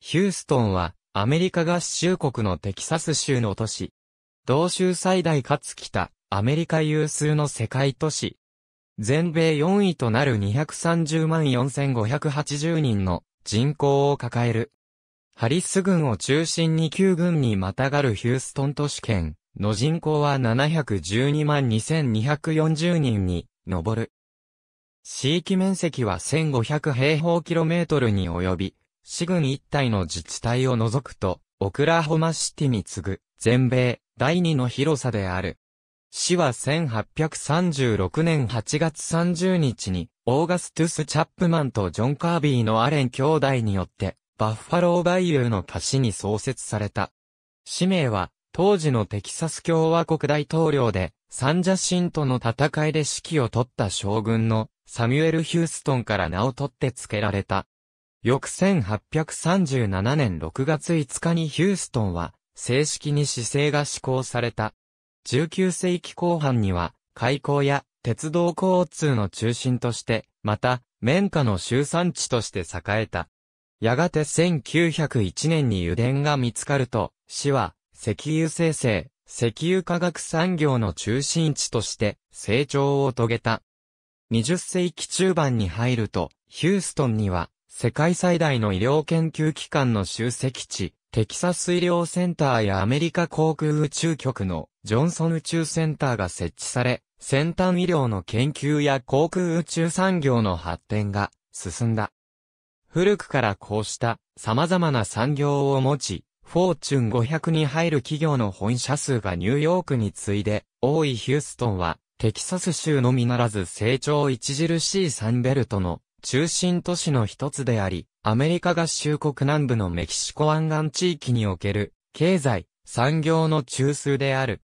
ヒューストンは、アメリカ合衆国のテキサス州の都市。同州最大かつ北、アメリカ有数の世界都市。全米4位となる230万4580人の人口を抱える。ハリス軍を中心に旧軍にまたがるヒューストン都市圏の人口は712万2240人に上る。地域面積は1500平方キロメートルに及び、市郡一体の自治体を除くと、オクラホマシティに次ぐ、全米、第二の広さである。市は1836年8月30日に、オーガストゥス・チャップマンとジョン・カービーのアレン兄弟によって、バッファロー・バイユーの歌詞に創設された。氏名は、当時のテキサス共和国大統領で、サンジャシンとの戦いで指揮を取った将軍の、サミュエル・ヒューストンから名を取って付けられた。翌1837年6月5日にヒューストンは、正式に市政が施行された。19世紀後半には、開港や鉄道交通の中心として、また、綿花の集産地として栄えた。やがて1901年に油田が見つかると、市は、石油生成、石油化学産業の中心地として成長を遂げた。20世紀中盤に入ると、ヒューストンには世界最大の医療研究機関の集積地、テキサス医療センターやアメリカ航空宇宙局のジョンソン宇宙センターが設置され、先端医療の研究や航空宇宙産業の発展が進んだ。古くからこうした様々な産業を持ち、フォーチュン500に入る企業の本社数がニューヨークに次いで、多いヒューストンは、テキサス州のみならず成長著しいサンベルトの中心都市の一つであり、アメリカ合衆国南部のメキシコ湾岸地域における、経済、産業の中枢である。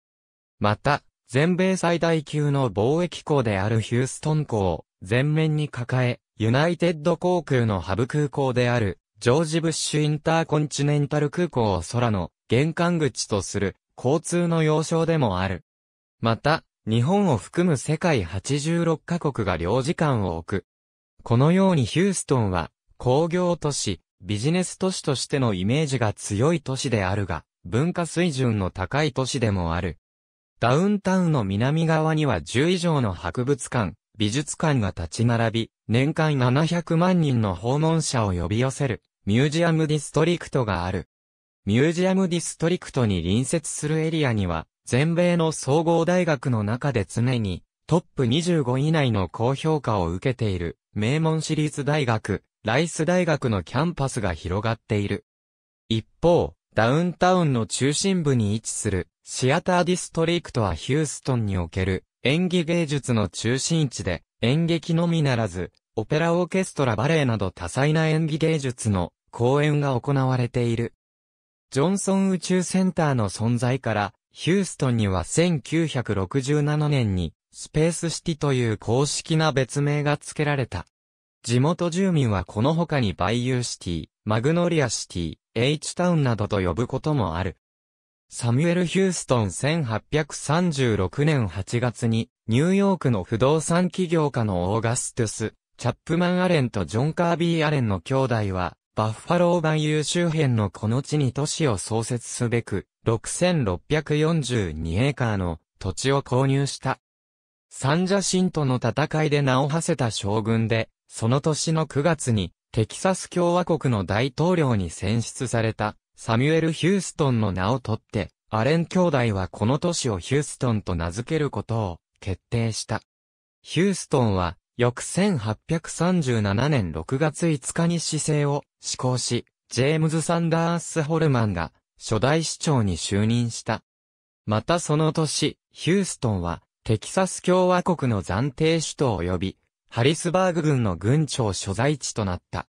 また、全米最大級の貿易港であるヒューストン港を全面に抱え、ユナイテッド航空のハブ空港である、ジョージ・ブッシュ・インターコンチネンタル空港を空の玄関口とする交通の要衝でもある。また、日本を含む世界86カ国が領事館を置くこのようにヒューストンは工業都市、ビジネス都市としてのイメージが強い都市であるが、文化水準の高い都市でもある。ダウンタウンの南側には10以上の博物館、美術館が立ち並び、年間700万人の訪問者を呼び寄せる、ミュージアムディストリクトがある。ミュージアムディストリクトに隣接するエリアには、全米の総合大学の中で常にトップ25以内の高評価を受けている、名門私立大学、ライス大学のキャンパスが広がっている。一方、ダウンタウンの中心部に位置する、シアターディストリクトはヒューストンにおける、演技芸術の中心地で、演劇のみならず、オペラオーケストラバレエなど多彩な演技芸術の公演が行われている。ジョンソン宇宙センターの存在から、ヒューストンには1967年にスペースシティという公式な別名が付けられた。地元住民はこの他にバイユーシティ、マグノリアシティ、エイチタウンなどと呼ぶこともある。サミュエル・ヒューストン1836年8月に、ニューヨークの不動産企業家のオーガストゥス、チャップマン・アレンとジョン・カービー・アレンの兄弟は、バッファロー万有周辺のこの地に都市を創設すべく、6642エーカーの土地を購入した。三者神との戦いで名を馳せた将軍で、その年の9月に、テキサス共和国の大統領に選出された、サミュエル・ヒューストンの名を取って、アレン兄弟はこの都市をヒューストンと名付けることを決定した。ヒューストンは、翌1837年6月5日に市政を施行し、ジェームズ・サンダース・ホルマンが初代市長に就任した。またその年、ヒューストンはテキサス共和国の暫定首都及び、ハリスバーグ軍の軍庁所在地となった。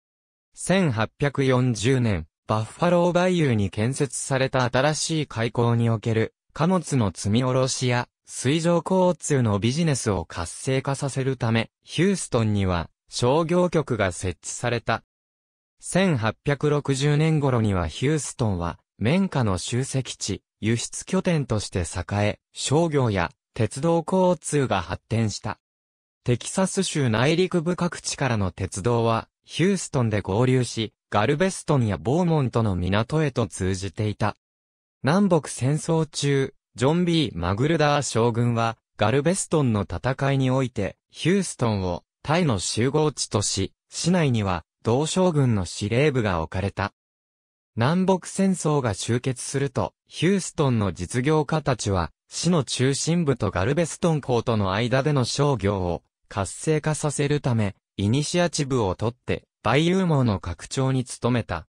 1840年、バッファローバイユーに建設された新しい開港における貨物の積み下ろしや水上交通のビジネスを活性化させるため、ヒューストンには商業局が設置された。1860年頃にはヒューストンは綿花の集積地、輸出拠点として栄え、商業や鉄道交通が発展した。テキサス州内陸部各地からの鉄道は、ヒューストンで合流し、ガルベストンやボーモントの港へと通じていた。南北戦争中、ジョン・ B・ マグルダー将軍は、ガルベストンの戦いにおいて、ヒューストンをタイの集合地とし、市内には同将軍の司令部が置かれた。南北戦争が終結すると、ヒューストンの実業家たちは、市の中心部とガルベストン港との間での商業を活性化させるため、イニシアチブを取って、バイユーーの拡張に努めた。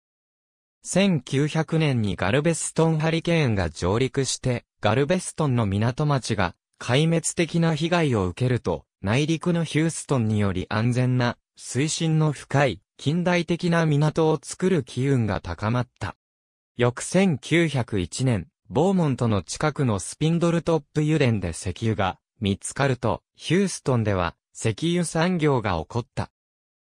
1900年にガルベストンハリケーンが上陸して、ガルベストンの港町が壊滅的な被害を受けると、内陸のヒューストンにより安全な、水深の深い、近代的な港を作る機運が高まった。翌1901年、ボーモントの近くのスピンドルトップ油田で石油が見つかると、ヒューストンでは石油産業が起こった。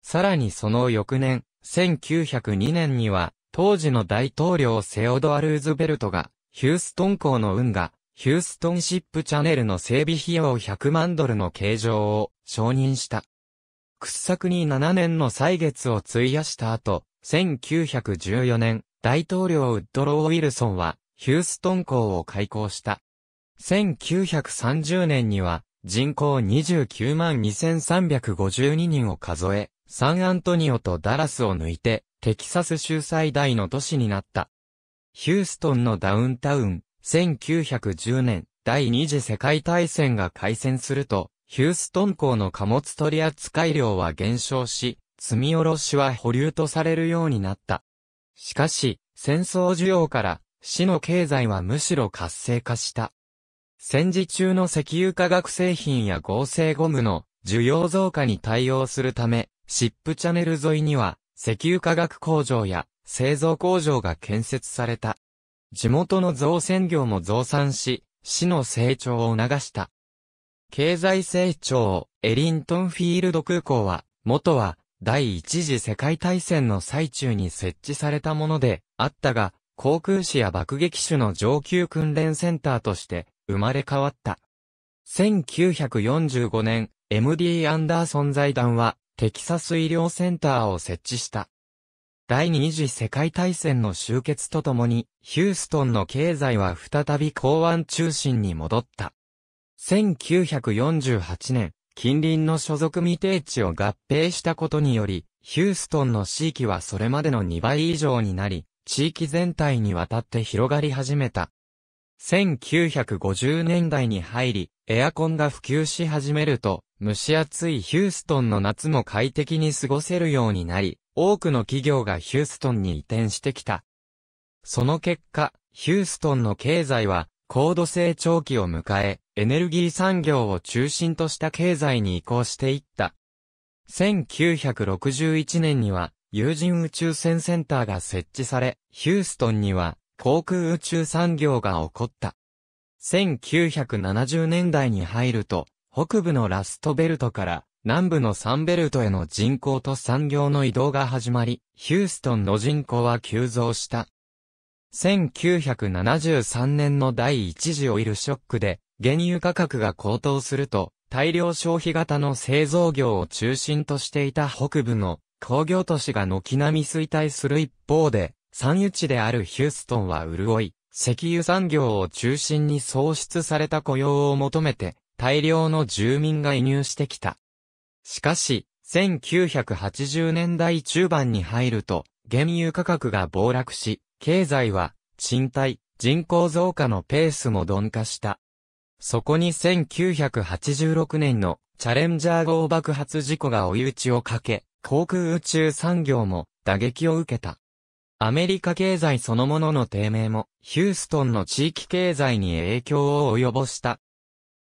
さらにその翌年、1902年には、当時の大統領セオドア・ルーズベルトが、ヒューストン港の運河、ヒューストンシップチャネルの整備費用100万ドルの計上を承認した。掘削に7年の歳月を費やした後、1914年、大統領ウッドロー・ウィルソンは、ヒューストン港を開港した。1930年には人口29万2352人を数え、サンアントニオとダラスを抜いて、テキサス州最大の都市になった。ヒューストンのダウンタウン、1910年、第二次世界大戦が開戦すると、ヒューストン港の貨物取扱量は減少し、積み下ろしは保留とされるようになった。しかし、戦争需要から市の経済はむしろ活性化した。戦時中の石油化学製品や合成ゴムの需要増加に対応するため、シップチャネル沿いには石油化学工場や製造工場が建設された。地元の造船業も増産し、市の成長を促した。経済成長、エリントンフィールド空港は、元は第一次世界大戦の最中に設置されたものであったが、航空士や爆撃手の上級訓練センターとして生まれ変わった。1945年、MD アンダーソン財団はテキサス医療センターを設置した。第二次世界大戦の終結とともに、ヒューストンの経済は再び港湾中心に戻った。1948年、近隣の所属未定地を合併したことにより、ヒューストンの地域はそれまでの2倍以上になり、地域全体にわたって広がり始めた。1950年代に入り、エアコンが普及し始めると、蒸し暑いヒューストンの夏も快適に過ごせるようになり、多くの企業がヒューストンに移転してきた。その結果、ヒューストンの経済は高度成長期を迎え、エネルギー産業を中心とした経済に移行していった。1961年には有人宇宙船センターが設置され、ヒューストンには航空宇宙産業が起こった。1970年代に入ると、北部のラストベルトから南部のサンベルトへの人口と産業の移動が始まり、ヒューストンの人口は急増した。1973年の第一次オイルショックで、原油価格が高騰すると、大量消費型の製造業を中心としていた北部の工業都市が軒並み衰退する一方で、産油地であるヒューストンは潤い、石油産業を中心に創出された雇用を求めて、大量の住民が移入してきた。しかし、1980年代中盤に入ると、原油価格が暴落し、経済は、賃貸、人口増加のペースも鈍化した。そこに1986年のチャレンジャー号爆発事故が追い打ちをかけ、航空宇宙産業も打撃を受けた。アメリカ経済そのものの低迷も、ヒューストンの地域経済に影響を及ぼした。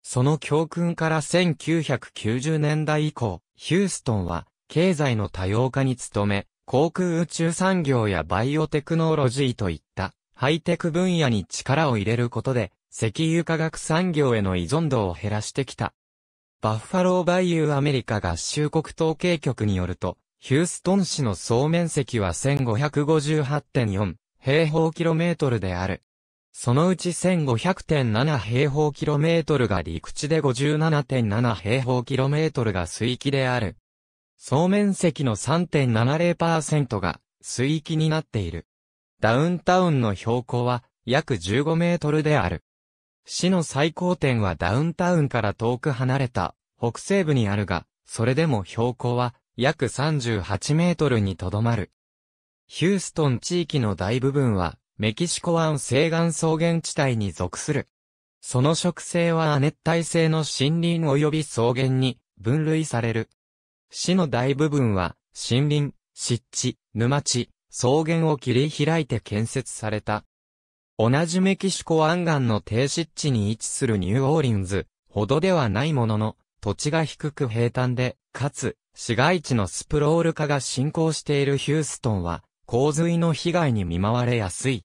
その教訓から1990年代以降、ヒューストンは、経済の多様化に努め、航空宇宙産業やバイオテクノロジーといった、ハイテク分野に力を入れることで、石油化学産業への依存度を減らしてきた。バッファローバイユーアメリカ合衆国統計局によると、ヒューストン市の総面積は1558.4平方キロメートルである。そのうち1500.7平方キロメートルが陸地で57.7平方キロメートルが水域である。総面積の3.70%が水域になっている。ダウンタウンの標高は約15メートルである。市の最高点はダウンタウンから遠く離れた北西部にあるが、それでも標高は約38メートルにとどまる。ヒューストン地域の大部分はメキシコ湾西岸草原地帯に属する。その植生は亜熱帯性の森林及び草原に分類される。市の大部分は森林、湿地、沼地、草原を切り開いて建設された同じメキシコ湾岸の低湿地に位置するニューオーリンズほどではないものの、土地が低く平坦で、かつ、市街地のスプロール化が進行しているヒューストンは、洪水の被害に見舞われやすい。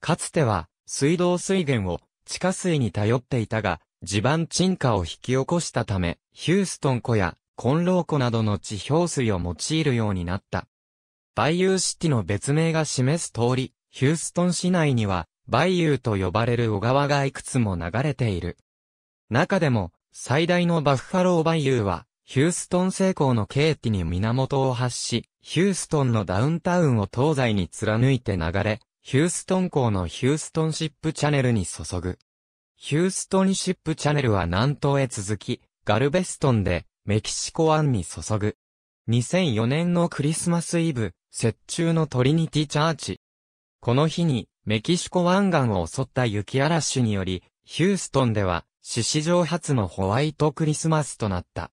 かつては、水道水源を地下水に頼っていたが、地盤沈下を引き起こしたため、ヒューストン湖やコロ浪湖などの地表水を用いるようになった。バイユーシティの別名が示す通り、ヒューストン市内にはバイユーと呼ばれる小川がいくつも流れている。中でも、最大のバッファローバイユーは、ヒューストン成功のケーティに源を発し、ヒューストンのダウンタウンを東西に貫いて流れ、ヒューストン港のヒューストンシップチャネルに注ぐ。ヒューストンシップチャネルは南東へ続き、ガルベストンでメキシコ湾に注ぐ。2004年のクリスマスイブ、雪中のトリニティチャーチ。この日にメキシコ湾岸を襲った雪嵐により、ヒューストンでは、史上初のホワイトクリスマスとなった。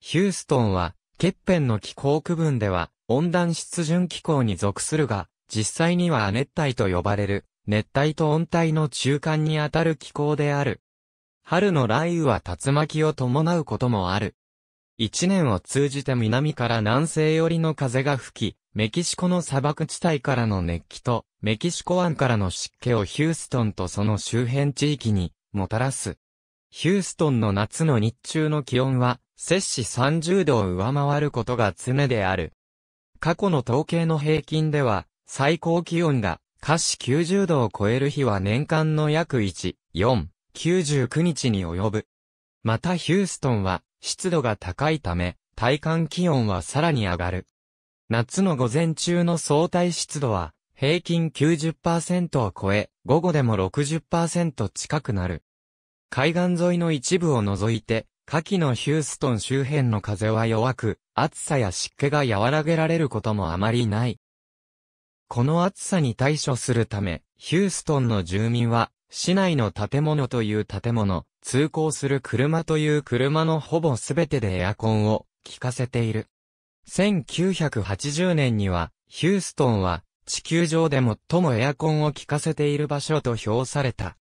ヒューストンは、欠片の気候区分では、温暖湿潤気候に属するが、実際には亜熱帯と呼ばれる、熱帯と温帯の中間にあたる気候である。春の雷雨は竜巻を伴うこともある。一年を通じて南から南西寄りの風が吹き、メキシコの砂漠地帯からの熱気と、メキシコ湾からの湿気をヒューストンとその周辺地域にもたらす。ヒューストンの夏の日中の気温は、摂氏30度を上回ることが常である。過去の統計の平均では、最高気温が、下肢90度を超える日は年間の約1、4、99日に及ぶ。またヒューストンは、湿度が高いため、体感気温はさらに上がる。夏の午前中の相対湿度は、平均90%を超え、午後でも60%近くなる。海岸沿いの一部を除いて、夏季のヒューストン周辺の風は弱く、暑さや湿気が和らげられることもあまりない。この暑さに対処するため、ヒューストンの住民は、市内の建物という建物、通行する車という車のほぼすべてでエアコンを効かせている。1980年には、ヒューストンは地球上で最もエアコンを効かせている場所と評された。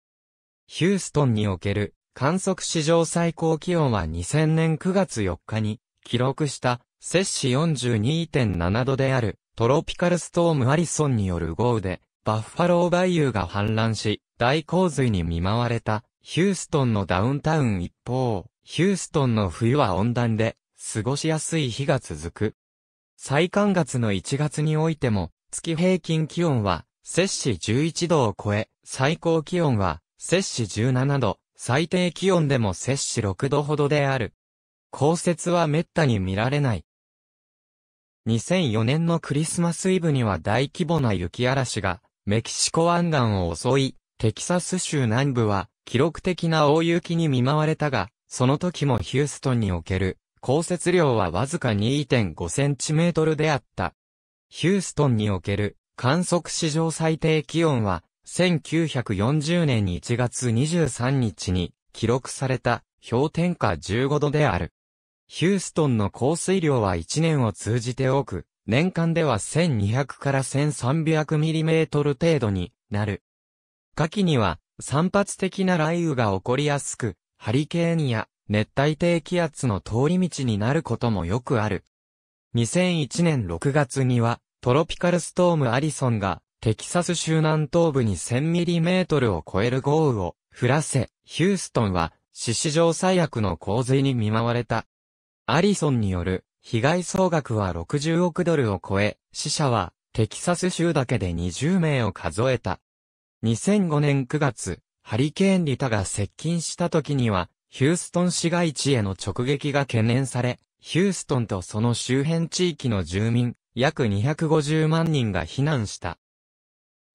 ヒューストンにおける観測史上最高気温は2000年9月4日に記録した摂氏42.7度であるトロピカルストームアリソンによる豪雨でバッファローバイユーが氾濫し大洪水に見舞われたヒューストンのダウンタウン一方、ヒューストンの冬は温暖で、過ごしやすい日が続く。最寒月の1月においても、月平均気温は、摂氏11度を超え、最高気温は、摂氏17度、最低気温でも摂氏6度ほどである。降雪は滅多に見られない。2004年のクリスマスイブには大規模な雪嵐が、メキシコ湾岸を襲い、テキサス州南部は、記録的な大雪に見舞われたが、その時もヒューストンにおける降雪量はわずか2.5センチメートルであった。ヒューストンにおける観測史上最低気温は、1940年1月23日に記録された氷点下15度である。ヒューストンの降水量は1年を通じて多く、年間では1200から1 3 0 0トル程度になる。夏季には散発的な雷雨が起こりやすく、ハリケーンや熱帯低気圧の通り道になることもよくある。2001年6月には、トロピカルストームアリソンが、テキサス州南東部に1 0 0 0トルを超える豪雨を降らせ、ヒューストンは史上最悪の洪水に見舞われた。アリソンによる被害総額は60億ドルを超え、死者はテキサス州だけで20名を数えた。2005年9月、ハリケーンリタが接近した時には、ヒューストン市街地への直撃が懸念され、ヒューストンとその周辺地域の住民、約250万人が避難した。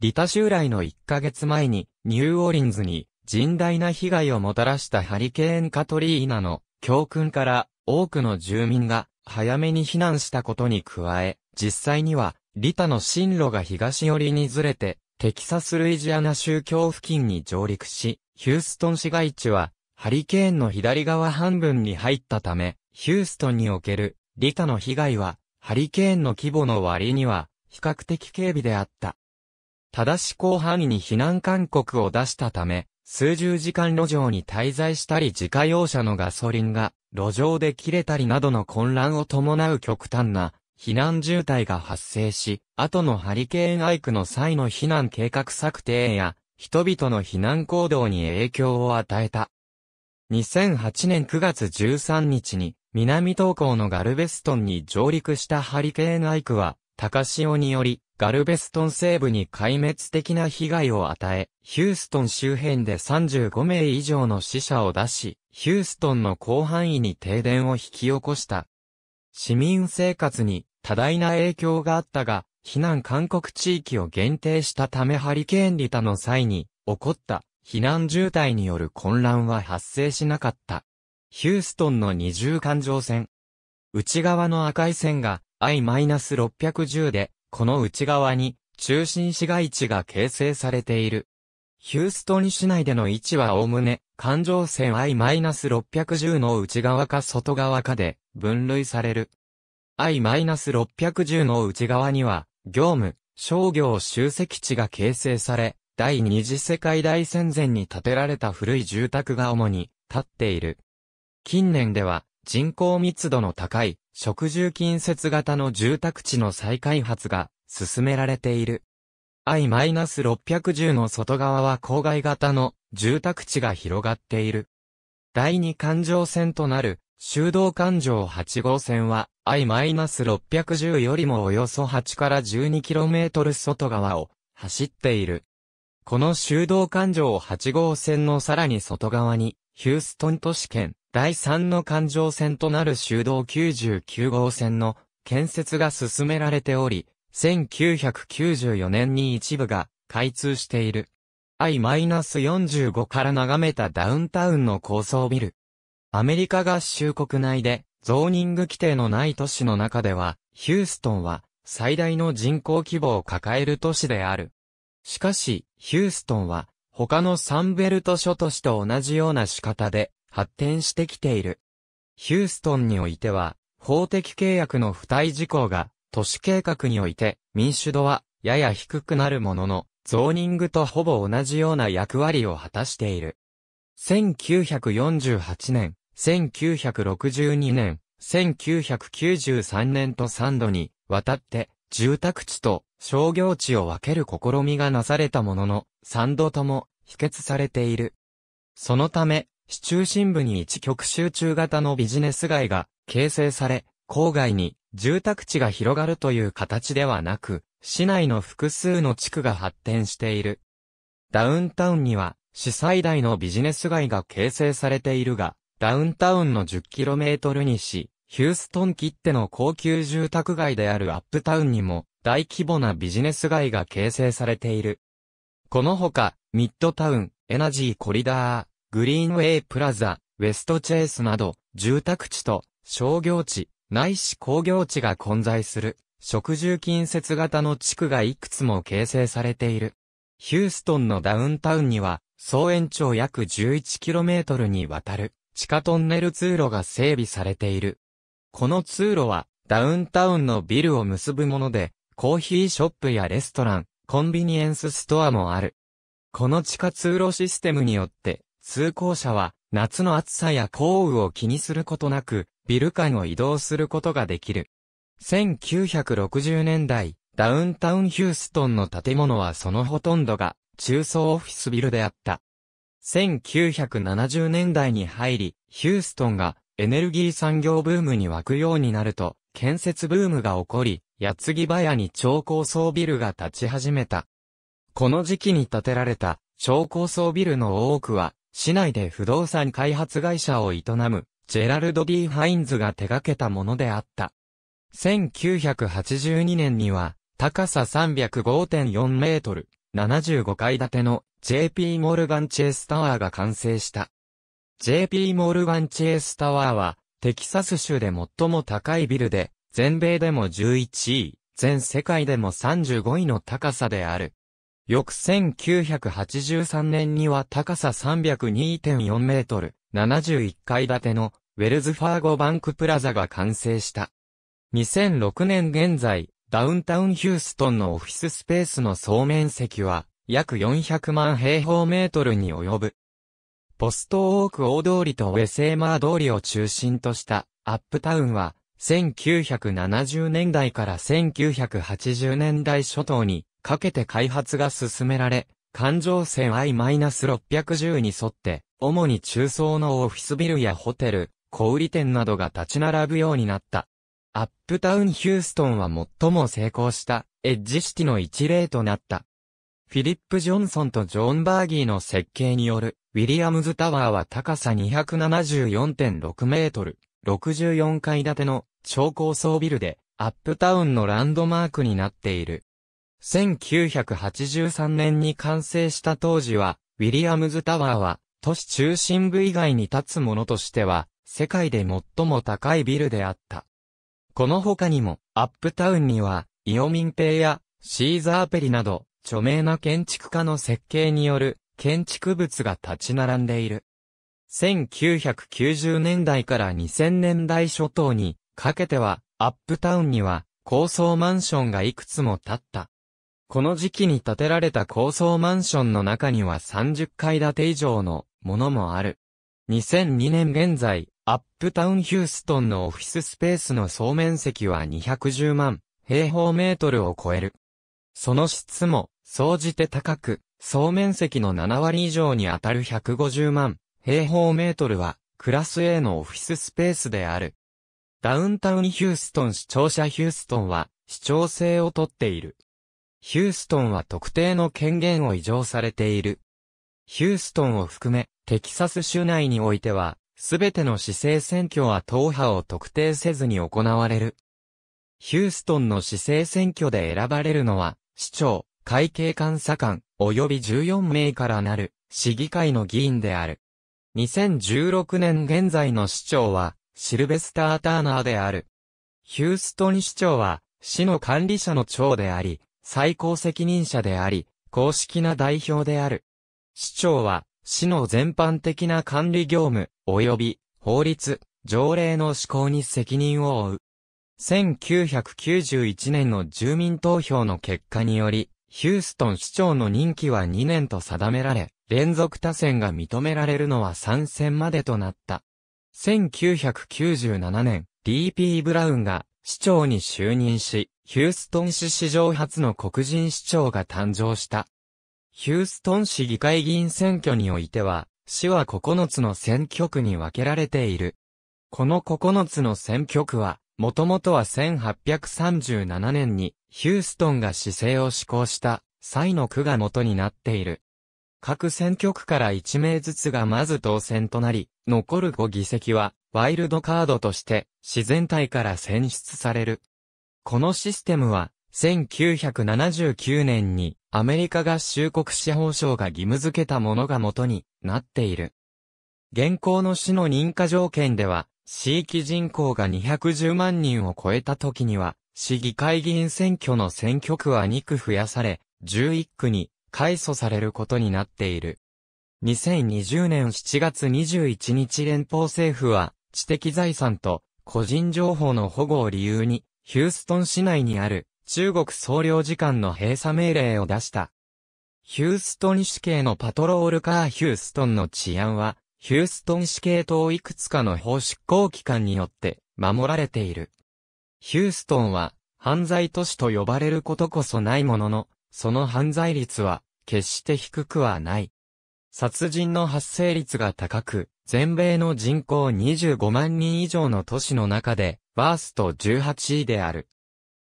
リタ襲来の1ヶ月前に、ニューオーリンズに甚大な被害をもたらしたハリケーンカトリーナの教訓から多くの住民が早めに避難したことに加え、実際にはリタの進路が東寄りにずれてテキサス・ルイジアナ州境付近に上陸し、ヒューストン市街地は、ハリケーンの左側半分に入ったため、ヒューストンにおける、リタの被害は、ハリケーンの規模の割には、比較的軽微であった。ただし広範囲に避難勧告を出したため、数十時間路上に滞在したり自家用車のガソリンが路上で切れたりなどの混乱を伴う極端な避難渋滞が発生し、後のハリケーンアイクの際の避難計画策定や、人々の避難行動に影響を与えた。2008年9月13日に、南東港のガルベストンに上陸したハリケーンアイクは、高潮により、ガルベストン西部に壊滅的な被害を与え、ヒューストン周辺で35名以上の死者を出し、ヒューストンの広範囲に停電を引き起こした。市民生活に多大な影響があったが、避難勧告地域を限定したためハリケーンリタの際に起こった避難渋滞による混乱は発生しなかった。ヒューストンの二重環状線。内側の赤い線が I-610 で、この内側に中心市街地が形成されている。ヒューストン市内での位置はおおむね、環状線 I-610 の内側か外側かで分類される。I-610 の内側には、業務、商業集積地が形成され、第二次世界大戦前に建てられた古い住宅が主に建っている。近年では、人口密度の高い、食住近接型の住宅地の再開発が進められている。I-610 の外側は郊外型の住宅地が広がっている。第二環状線となる修道環状8号線は I-610 よりもおよそ8から 12km 外側を走っている。この修道環状8号線のさらに外側に、ヒューストン都市圏第3の環状線となる修道99号線の建設が進められており、1994年に一部が開通している。I-45 から眺めたダウンタウンの高層ビル。アメリカ合衆国内でゾーニング規定のない都市の中では、ヒューストンは最大の人口規模を抱える都市である。しかし、ヒューストンは他のサンベルト諸都市と同じような仕方で発展してきている。ヒューストンにおいては、法的契約の付帯事項が都市計画において民主度はやや低くなるものの、ゾーニングとほぼ同じような役割を果たしている。1948年、1962年、1993年と3度に渡って住宅地と商業地を分ける試みがなされたものの、3度とも否決されている。そのため、市中心部に一極集中型のビジネス街が形成され、郊外に住宅地が広がるという形ではなく、市内の複数の地区が発展している。ダウンタウンには、市最大のビジネス街が形成されているが、ダウンタウンの 10km 西、ヒューストン切っての高級住宅街であるアップタウンにも大規模なビジネス街が形成されている。このほか、ミッドタウン、エナジーコリダー、グリーンウェイプラザ、ウェストチェイスなど、住宅地と商業地、内市工業地が混在する、食住近接型の地区がいくつも形成されている。ヒューストンのダウンタウンには、総延長約 11km にわたる地下トンネル通路が整備されている。この通路はダウンタウンのビルを結ぶもので、コーヒーショップやレストラン、コンビニエンスストアもある。この地下通路システムによって、通行者は夏の暑さや降雨を気にすることなく、ビル間を移動することができる。1960年代、ダウンタウンヒューストンの建物はそのほとんどが中層オフィスビルであった。1970年代に入り、ヒューストンがエネルギー産業ブームに湧くようになると、建設ブームが起こり、矢継ぎ早に超高層ビルが建ち始めた。この時期に建てられた超高層ビルの多くは、市内で不動産開発会社を営む、ジェラルド・ D・ ハインズが手掛けたものであった。1982年には、高さ305.4メートル、75階建ての JP モルガンチェースタワーが完成した。JP モルガンチェースタワーは、テキサス州で最も高いビルで、全米でも11位、全世界でも35位の高さである。翌1983年には高さ302.4メートル、71階建てのウェルズファーゴバンクプラザが完成した。2006年現在、ダウンタウンヒューストンのオフィススペースの総面積は約400万平方メートルに及ぶ。ポストオーク大通りとウェセーマー通りを中心としたアップタウンは、1970年代から1980年代初頭にかけて開発が進められ、環状線 I-610 に沿って、主に中層のオフィスビルやホテル、小売店などが立ち並ぶようになった。アップタウンヒューストンは最も成功したエッジシティの一例となった。フィリップ・ジョンソンとジョン・バーギーの設計による、ウィリアムズ・タワーは高さ274.6メートル、64階建ての超高層ビルで、アップタウンのランドマークになっている。1983年に完成した当時は、ウィリアムズ・タワーは、都市中心部以外に立つものとしては、世界で最も高いビルであった。この他にも、アップタウンには、イオミンペイや、シーザーペリなど、著名な建築家の設計による建築物が立ち並んでいる。1990年代から2000年代初頭にかけてはアップタウンには高層マンションがいくつも建った。この時期に建てられた高層マンションの中には30階建て以上のものもある。2002年現在、アップタウンヒューストンのオフィススペースの総面積は210万平方メートルを超える。その質も、総じて高く、総面積の7割以上に当たる150万平方メートルは、クラス A のオフィススペースである。ダウンタウンヒューストン市庁舎ヒューストンは、市長制をとっている。ヒューストンは特定の権限を委譲されている。ヒューストンを含め、テキサス州内においては、すべての市政選挙は党派を特定せずに行われる。ヒューストンの市政選挙で選ばれるのは、市長、会計監査官、及び14名からなる、市議会の議員である。2016年現在の市長は、シルベスター・ターナーである。ヒューストン市長は、市の管理者の長であり、最高責任者であり、公式な代表である。市長は、市の全般的な管理業務、及び、法律、条例の施行に責任を負う。1991年の住民投票の結果により、ヒューストン市長の任期は2年と定められ、連続多選が認められるのは3選までとなった。1997年、D.P. ブラウンが市長に就任し、ヒューストン市史上初の黒人市長が誕生した。ヒューストン市議会議員選挙においては、市は9つの選挙区に分けられている。この9つの選挙区は、もともとは1837年にヒューストンが市政を施行した際の区が元になっている。各選挙区から1名ずつがまず当選となり、残る5議席はワイルドカードとして自然体から選出される。このシステムは1979年にアメリカ合衆国司法省が義務付けたものが元になっている。現行の市の認可条件では地域人口が210万人を超えた時には、市議会議員選挙の選挙区は2区増やされ、11区に改組されることになっている。2020年7月21日連邦政府は、知的財産と個人情報の保護を理由に、ヒューストン市内にある中国総領事館の閉鎖命令を出した。ヒューストン市警のパトロールカーヒューストンの治安はヒューストン市系統いくつかの法執行機関によって守られている。ヒューストンは犯罪都市と呼ばれることこそないものの、その犯罪率は決して低くはない。殺人の発生率が高く、全米の人口25万人以上の都市の中で、ワースト18位である。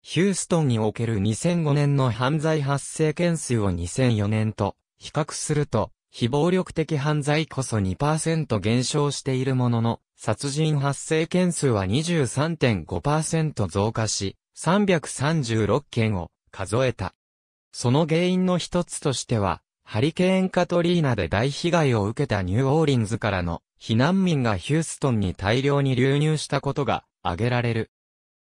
ヒューストンにおける2005年の犯罪発生件数を2004年と比較すると、非暴力的犯罪こそ2%減少しているものの、殺人発生件数は23.5%増加し、336件を数えた。その原因の一つとしては、ハリケーンカトリーナで大被害を受けたニューオーリンズからの避難民がヒューストンに大量に流入したことが挙げられる。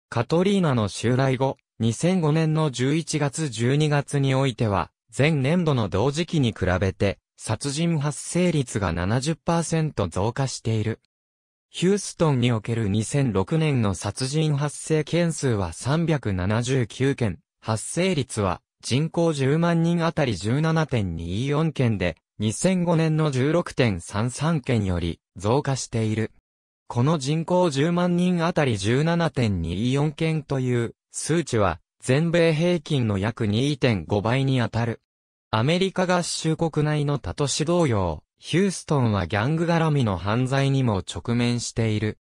カトリーナの襲来後、2005年の11月12月においては、前年度の同時期に比べて殺人発生率が70%増加している。ヒューストンにおける2006年の殺人発生件数は379件、発生率は人口10万人あたり17.24件で、2005年の16.33件より増加している。この人口10万人あたり17.24件という数値は全米平均の約2.5倍にあたる。アメリカ合衆国内の他都市同様、ヒューストンはギャング絡みの犯罪にも直面している。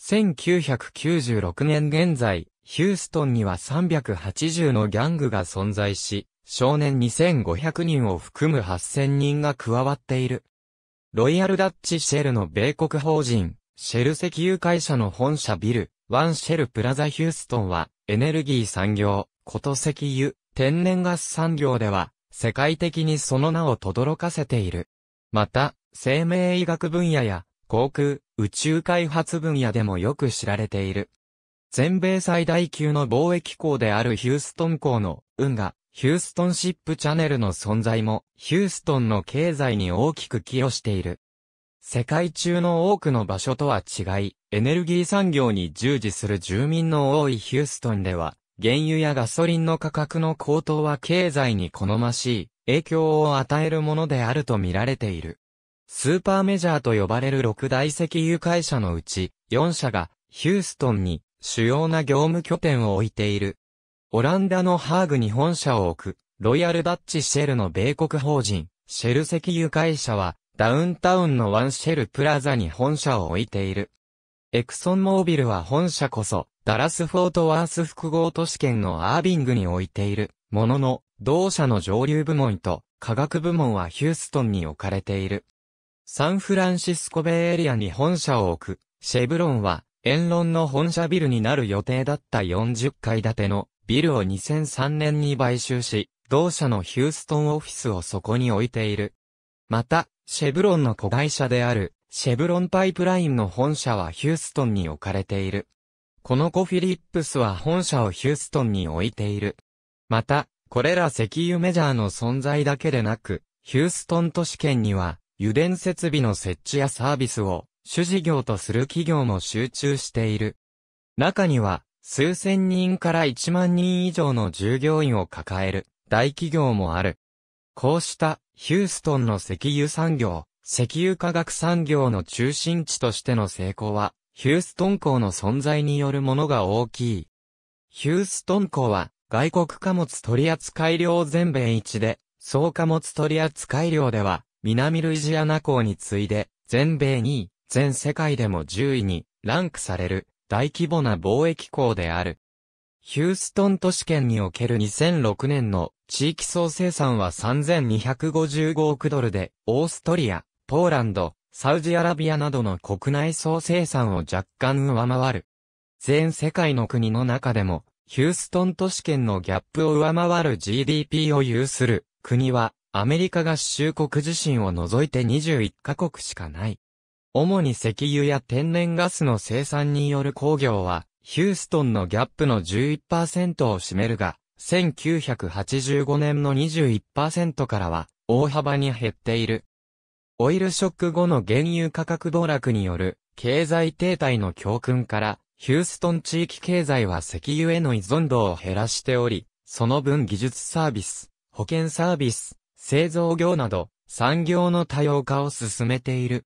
1996年現在、ヒューストンには380のギャングが存在し、少年2500人を含む8000人が加わっている。ロイヤルダッチシェルの米国法人、シェル石油会社の本社ビル、ワンシェルプラザヒューストンは、エネルギー産業、こと石油、天然ガス産業では、世界的にその名を轟かせている。また、生命医学分野や航空、宇宙開発分野でもよく知られている。全米最大級の貿易港であるヒューストン港の運河、ヒューストンシップチャネルの存在も、ヒューストンの経済に大きく寄与している。世界中の多くの場所とは違い、エネルギー産業に従事する住民の多いヒューストンでは、原油やガソリンの価格の高騰は経済に好ましい影響を与えるものであると見られている。スーパーメジャーと呼ばれる6大石油会社のうち4社がヒューストンに主要な業務拠点を置いている。オランダのハーグに本社を置くロイヤルダッチシェルの米国法人シェル石油会社はダウンタウンのワンシェルプラザに本社を置いている。エクソンモービルは本社こそダラス・フォートワース複合都市圏のアービングに置いている、ものの、同社の上流部門と科学部門はヒューストンに置かれている。サンフランシスコベイエリアに本社を置く、シェブロンは、エンロンの本社ビルになる予定だった40階建てのビルを2003年に買収し、同社のヒューストンオフィスをそこに置いている。また、シェブロンの子会社である、シェブロンパイプラインの本社はヒューストンに置かれている。このコ・フィリップスは本社をヒューストンに置いている。また、これら石油メジャーの存在だけでなく、ヒューストン都市圏には、油田設備の設置やサービスを主事業とする企業も集中している。中には、数千人から1万人以上の従業員を抱える大企業もある。こうしたヒューストンの石油産業、石油化学産業の中心地としての成功は、ヒューストン港の存在によるものが大きい。ヒューストン港は、外国貨物取扱量全米一で、総貨物取扱量では、南ルイジアナ港に次いで、全米2位、全世界でも10位にランクされる大規模な貿易港である。ヒューストン都市圏における2006年の地域総生産は3255億ドルで、オーストリア、ポーランド、サウジアラビアなどの国内総生産を若干上回る。全世界の国の中でも、ヒューストン都市圏のギャップを上回る GDP を有する国は、アメリカ合衆国自身を除いて21カ国しかない。主に石油や天然ガスの生産による工業は、ヒューストンのギャップの11%を占めるが、1985年の21%からは大幅に減っている。オイルショック後の原油価格暴落による経済停滞の教訓から、ヒューストン地域経済は石油への依存度を減らしており、その分技術サービス、保険サービス、製造業など、産業の多様化を進めている。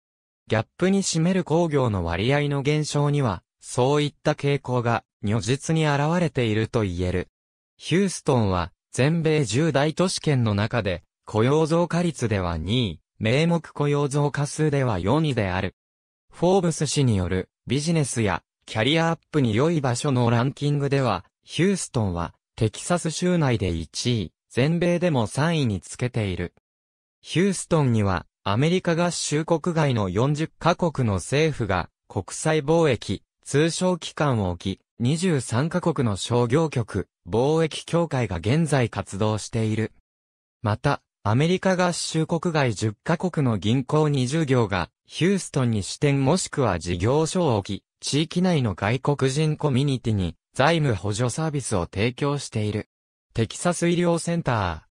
ギャップに占める工業の割合の減少には、そういった傾向が如実に現れていると言える。ヒューストンは、全米10大都市圏の中で、雇用増加率では2位、名目雇用増加数では4位である。フォーブス氏によるビジネスやキャリアアップに良い場所のランキングでは、ヒューストンはテキサス州内で1位、全米でも3位につけている。ヒューストンにはアメリカ合衆国外の40カ国の政府が国際貿易、通商機関を置き、23カ国の商業局、貿易協会が現在活動している。また、アメリカ合衆国外10カ国の銀行20業が、ヒューストンに支店もしくは事業所を置き、地域内の外国人コミュニティに財務補助サービスを提供している。テキサス医療センタ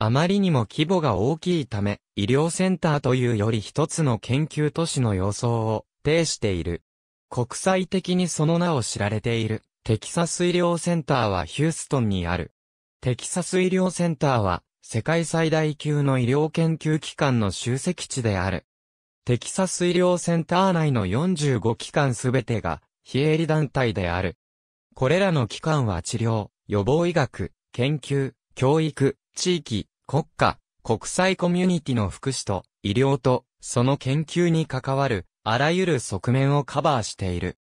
ー。あまりにも規模が大きいため、医療センターというより一つの研究都市の様相を呈している。国際的にその名を知られている、テキサス医療センターはヒューストンにある。テキサス医療センターは、世界最大級の医療研究機関の集積地である。テキサス医療センター内の45機関すべてが非営利団体である。これらの機関は治療、予防医学、研究、教育、地域、国家、国際コミュニティの福祉と医療とその研究に関わるあらゆる側面をカバーしている。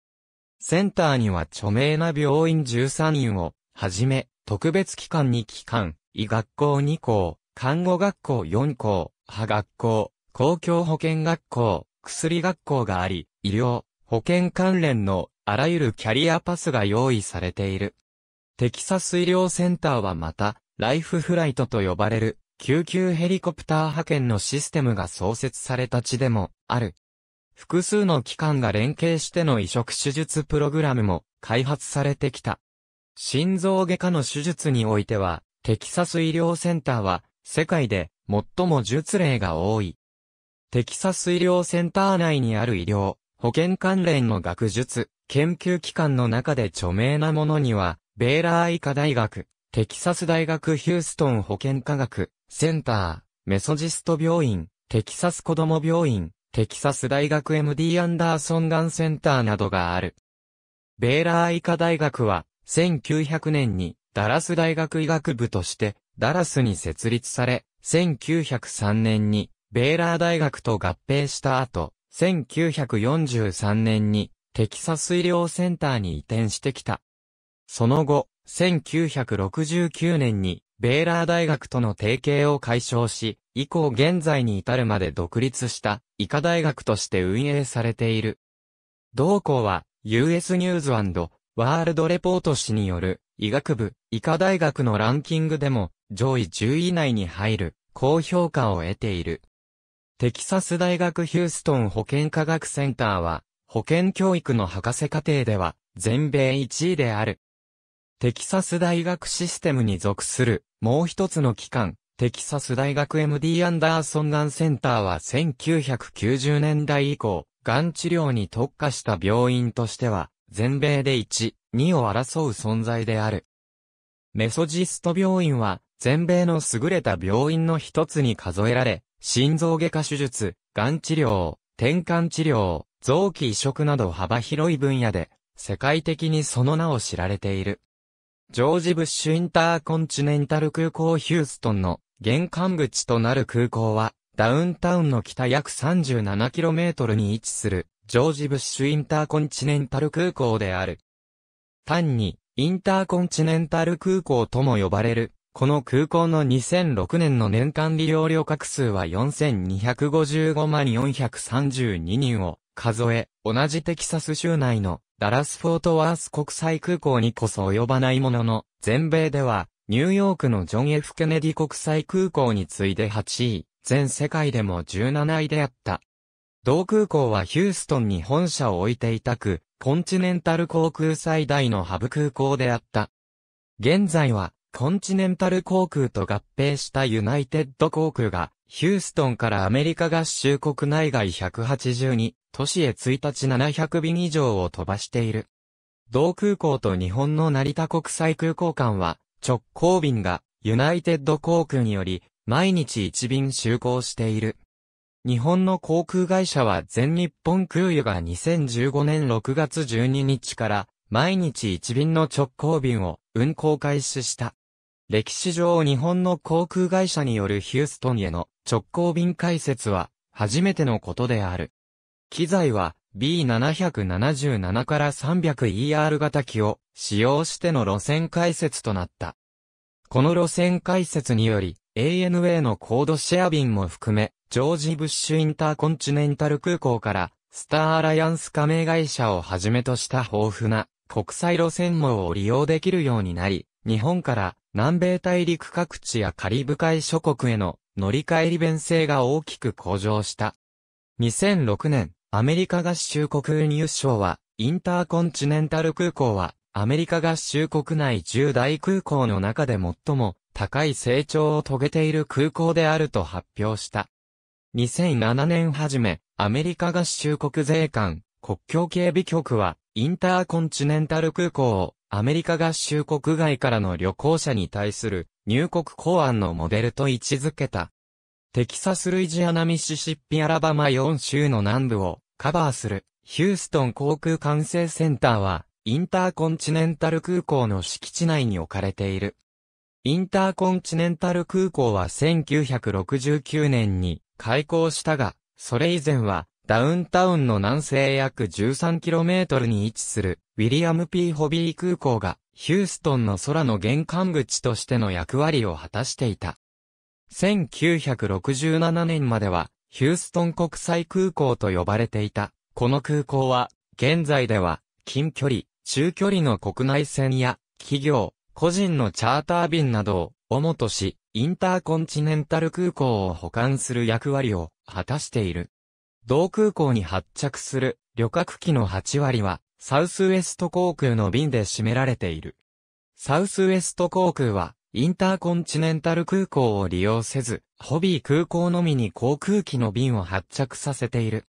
センターには著名な病院13院をはじめ特別機関に機関、医学校2校、看護学校4校、歯学校、公共保健学校、薬学校があり、医療、保健関連のあらゆるキャリアパスが用意されている。テキサス医療センターはまた、ライフフライトと呼ばれる、救急ヘリコプター派遣のシステムが創設された地でもある。複数の機関が連携しての移植手術プログラムも開発されてきた。心臓外科の手術においては、テキサス医療センターは、世界で最も術例が多い。テキサス医療センター内にある医療、保健関連の学術、研究機関の中で著名なものには、ベーラー医科大学、テキサス大学ヒューストン保健科学、センター、メソジスト病院、テキサス子ども病院、テキサス大学 MD アンダーソンガンセンターなどがある。ベーラー医科大学は、1900年にダラス大学医学部として、ダラスに設立され、1903年に、ベーラー大学と合併した後、1943年に、テキサス医療センターに移転してきた。その後、1969年に、ベーラー大学との提携を解消し、以降現在に至るまで独立した、医科大学として運営されている。同校は、US ニューズワールドレポート誌による、医学部、医科大学のランキングでも、上位10位以内に入る、高評価を得ている。テキサス大学ヒューストン保健科学センターは、保健教育の博士課程では、全米1位である。テキサス大学システムに属する、もう一つの機関、テキサス大学 MD アンダーソンガンセンターは1990年代以降、がん治療に特化した病院としては、全米で1、2を争う存在である。メソジスト病院は、全米の優れた病院の一つに数えられ、心臓外科手術、がん治療、転換治療、臓器移植など幅広い分野で、世界的にその名を知られている。ジョージ・ブッシュ・インターコンチネンタル空港ヒューストンの玄関口となる空港は、ダウンタウンの北約 37km に位置するジョージ・ブッシュ・インターコンチネンタル空港である。単に、インターコンチネンタル空港とも呼ばれる。この空港の2006年の年間利用旅客数は4255万432人を数え、同じテキサス州内のダラス・フォートワース国際空港にこそ及ばないものの、全米ではニューヨークのジョン・ F・ ケネディ国際空港に次いで8位、全世界でも17位であった。同空港はヒューストンに本社を置いていたく、コンチネンタル航空最大のハブ空港であった。現在は、コンチネンタル航空と合併したユナイテッド航空が、ヒューストンからアメリカ合衆国内外182都市へ1日700便以上を飛ばしている。同空港と日本の成田国際空港間は、直行便がユナイテッド航空により、毎日1便就航している。日本の航空会社は全日本空輸が2015年6月12日から毎日1便の直行便を運航開始した。歴史上日本の航空会社によるヒューストンへの直行便開設は初めてのことである。機材は B777 から 300ER 型機を使用しての路線開設となった。この路線開設により ANA のコードシェア便も含めジョージ・ブッシュ・インターコンチネンタル空港から、スター・アライアンス加盟会社をはじめとした豊富な国際路線網を利用できるようになり、日本から南米大陸各地やカリブ海諸国への乗り換え利便性が大きく向上した。2006年、アメリカ合衆国運輸省は、インターコンチネンタル空港は、アメリカ合衆国内10大空港の中で最も高い成長を遂げている空港であると発表した。2007年初め、アメリカ合衆国税関、国境警備局は、インターコンチネンタル空港を、アメリカ合衆国外からの旅行者に対する入国公安のモデルと位置づけた。テキサス・ルイジアナ・ミシシッピ・アラバマ4州の南部をカバーするヒューストン航空管制センターはインターコンチネンタル空港の敷地内に置かれている。インターコンチネンタル空港は1969年に開校したが、それ以前は、ダウンタウンの南西約 13km に位置する、ウィリアム・ P・ ホビー空港が、ヒューストンの空の玄関口としての役割を果たしていた。1967年までは、ヒューストン国際空港と呼ばれていた。この空港は、現在では、近距離、中距離の国内線や、企業、個人のチャーター便などを主とし、インターコンチネンタル空港を保管する役割を果たしている。同空港に発着する旅客機の8割は、サウスウエスト航空の便で占められている。サウスウエスト航空は、インターコンチネンタル空港を利用せず、ホビー空港のみに航空機の便を発着させている。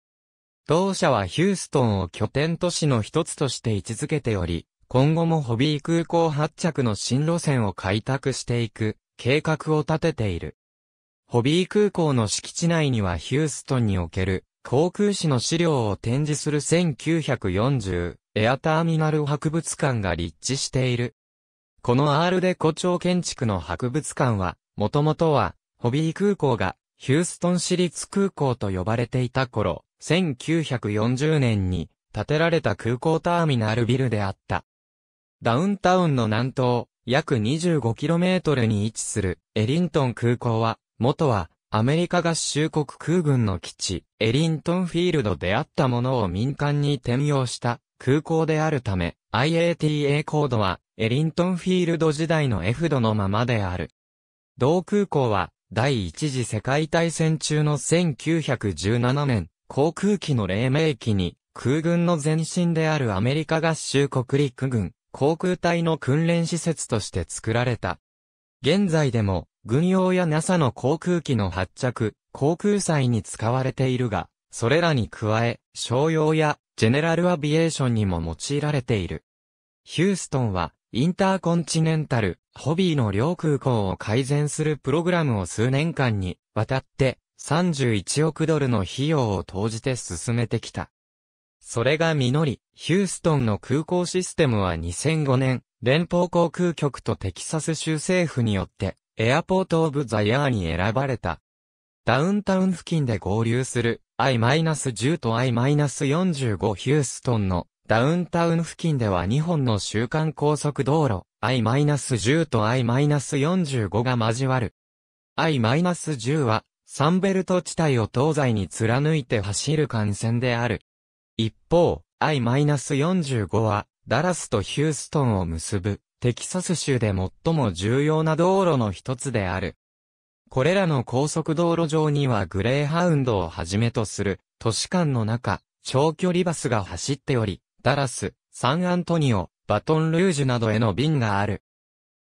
同社はヒューストンを拠点都市の一つとして位置づけており、今後もホビー空港発着の新路線を開拓していく計画を立てている。ホビー空港の敷地内にはヒューストンにおける航空史の資料を展示する1940エアターミナル博物館が立地している。このアールデコ町建築の博物館は、もともとはホビー空港がヒューストン市立空港と呼ばれていた頃、1940年に建てられた空港ターミナルビルであった。ダウンタウンの南東、約 25km に位置するエリントン空港は、元はアメリカ合衆国空軍の基地、エリントンフィールドであったものを民間に転用した空港であるため、IATA コードはエリントンフィールド時代の F 度のままである。同空港は第一次世界大戦中の1917年、航空機の黎明期に空軍の前身であるアメリカ合衆国陸軍航空隊の訓練施設として作られた。現在でも、軍用や NASA の航空機の発着、航空祭に使われているが、それらに加え、商用やジェネラルアビエーションにも用いられている。ヒューストンは、インターコンチネンタル、ホビーの両空港を改善するプログラムを数年間にわたって31億ドルの費用を投じて進めてきた。それが実り、ヒューストンの空港システムは2005年、連邦航空局とテキサス州政府によって、エアポート・オブ・ザ・ヤーに選ばれた。ダウンタウン付近で合流する I-10 と I-45 ヒューストンのダウンタウン付近では2本の週間高速道路 I-10 と I-45 が交わる。I-10 はサンベルト地帯を東西に貫いて走る幹線である。一方、I-45 は、ダラスとヒューストンを結ぶ、テキサス州で最も重要な道路の一つである。これらの高速道路上にはグレーハウンドをはじめとする、都市間の中、長距離バスが走っており、ダラス、サンアントニオ、バトンルージュなどへの便がある。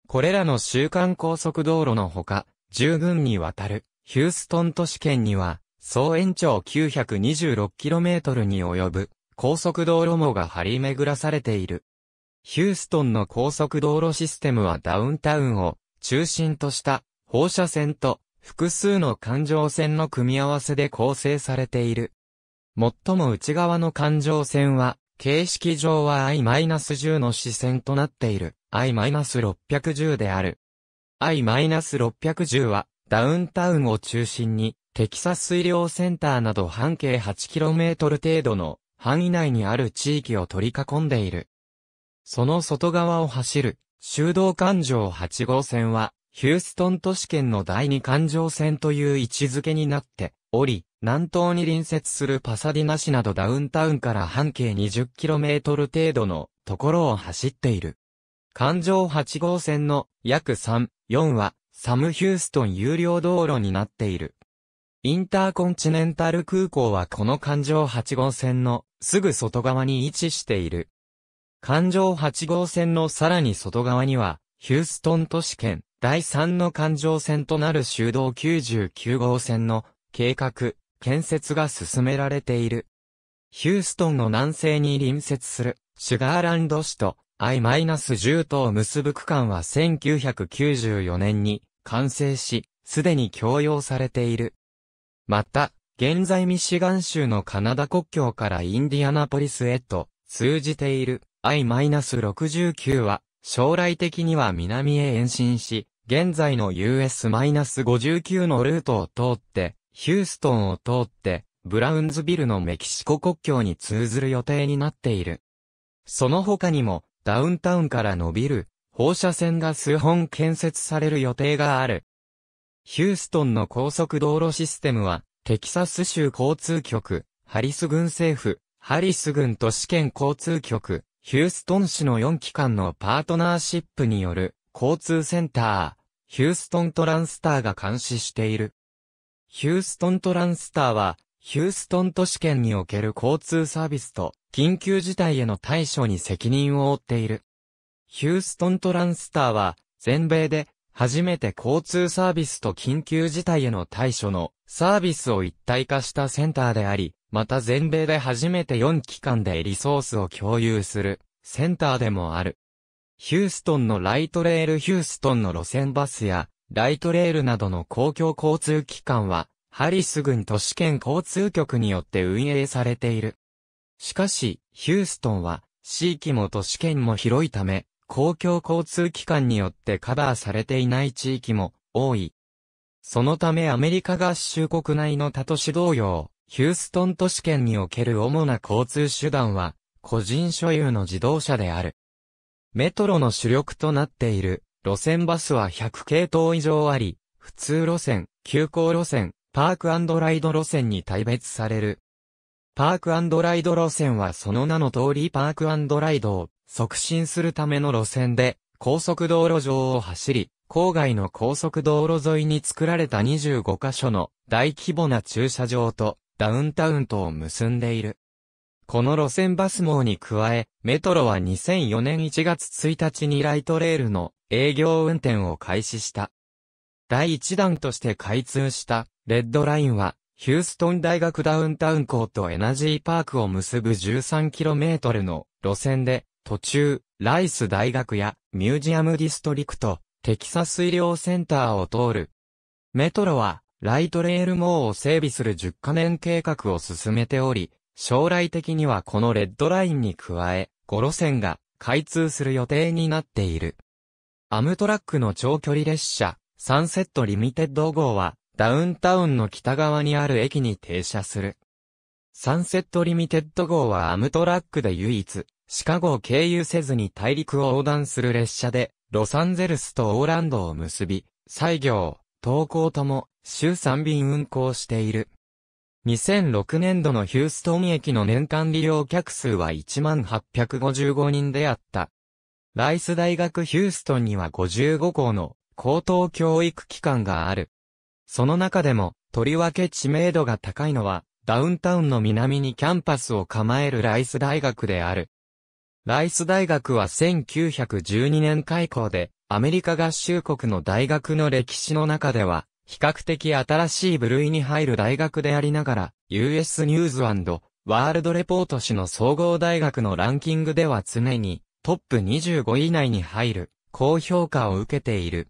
これらの週間高速道路のほか、従軍にわたる、ヒューストン都市圏には、総延長 926km に及ぶ高速道路網が張り巡らされている。ヒューストンの高速道路システムはダウンタウンを中心とした放射線と複数の環状線の組み合わせで構成されている。最も内側の環状線は、形式上は i-10 の視線となっている i-610 である。i-610 はダウンタウンを中心にテキサス医療センターなど半径 8km 程度の範囲内にある地域を取り囲んでいる。その外側を走る、修道環状8号線は、ヒューストン都市圏の第二環状線という位置づけになっており、南東に隣接するパサディナ市などダウンタウンから半径 20km 程度のところを走っている。環状8号線の約3、4はサムヒューストン有料道路になっている。インターコンチネンタル空港はこの環状8号線のすぐ外側に位置している。環状8号線のさらに外側には、ヒューストン都市圏第3の環状線となる修道99号線の計画、建設が進められている。ヒューストンの南西に隣接するシュガーランド市と I-10 とを結ぶ区間は1994年に完成し、すでに供用されている。また、現在ミシガン州のカナダ国境からインディアナポリスへと通じている I-69 は将来的には南へ延伸し、現在の US-59 のルートを通って、ヒューストンを通って、ブラウンズビルのメキシコ国境に通ずる予定になっている。その他にも、ダウンタウンから伸びる、放射線が数本建設される予定がある、ヒューストンの高速道路システムは、テキサス州交通局、ハリス郡政府、ハリス郡都市圏交通局、ヒューストン市の4機関のパートナーシップによる交通センター、ヒューストントランスターが監視している。ヒューストントランスターは、ヒューストン都市圏における交通サービスと緊急事態への対処に責任を負っている。ヒューストントランスターは、全米で初めて交通サービスと緊急事態への対処のサービスを一体化したセンターであり、また全米で初めて4機関でリソースを共有するセンターでもある。ヒューストンのライトレールヒューストンの路線バスやライトレールなどの公共交通機関はハリス郡都市圏交通局によって運営されている。しかし、ヒューストンは地域も都市圏も広いため、公共交通機関によってカバーされていない地域も多い。そのためアメリカ合衆国内の他都市同様、ヒューストン都市圏における主な交通手段は、個人所有の自動車である。メトロの主力となっている路線バスは100系統以上あり、普通路線、急行路線、パークライド路線に大別される。パークライド路線はその名の通りパークライドを促進するための路線で、高速道路上を走り、郊外の高速道路沿いに作られた25箇所の大規模な駐車場とダウンタウンとを結んでいる。この路線バス網に加え、メトロは2004年1月1日にライトレールの営業運転を開始した。第1弾として開通したレッドラインは、ヒューストン大学ダウンタウン校とエナジーパークを結ぶ 13km の路線で、途中、ライス大学やミュージアムディストリクト、テキサス医療センターを通る。メトロは、ライトレール網を整備する10カ年計画を進めており、将来的にはこのレッドラインに加え、5路線が開通する予定になっている。アムトラックの長距離列車、サンセットリミテッド号は、ダウンタウンの北側にある駅に停車する。サンセットリミテッド号はアムトラックで唯一、シカゴを経由せずに大陸を横断する列車で、ロサンゼルスとオーランドを結び、西行、東港とも、週3便運行している。2006年度のヒューストン駅の年間利用客数は18,855人であった。ライス大学ヒューストンには55校の高等教育機関がある。その中でも、とりわけ知名度が高いのは、ダウンタウンの南にキャンパスを構えるライス大学である。ライス大学は1912年開校で、アメリカ合衆国の大学の歴史の中では、比較的新しい部類に入る大学でありながら、US ニューズワールドレポート誌の総合大学のランキングでは常にトップ25位以内に入る高評価を受けている。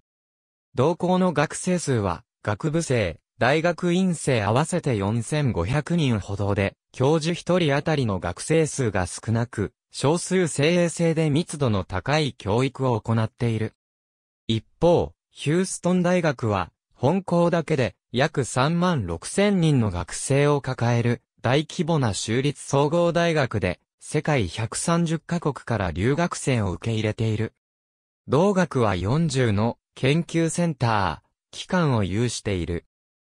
同校の学生数は学部生、大学院生合わせて4500人ほどで、教授1人あたりの学生数が少なく、少数精鋭制で密度の高い教育を行っている。一方、ヒューストン大学は、本校だけで約3万6千人の学生を抱える大規模な州立総合大学で、世界130カ国から留学生を受け入れている。同学は40の研究センター、機関を有している。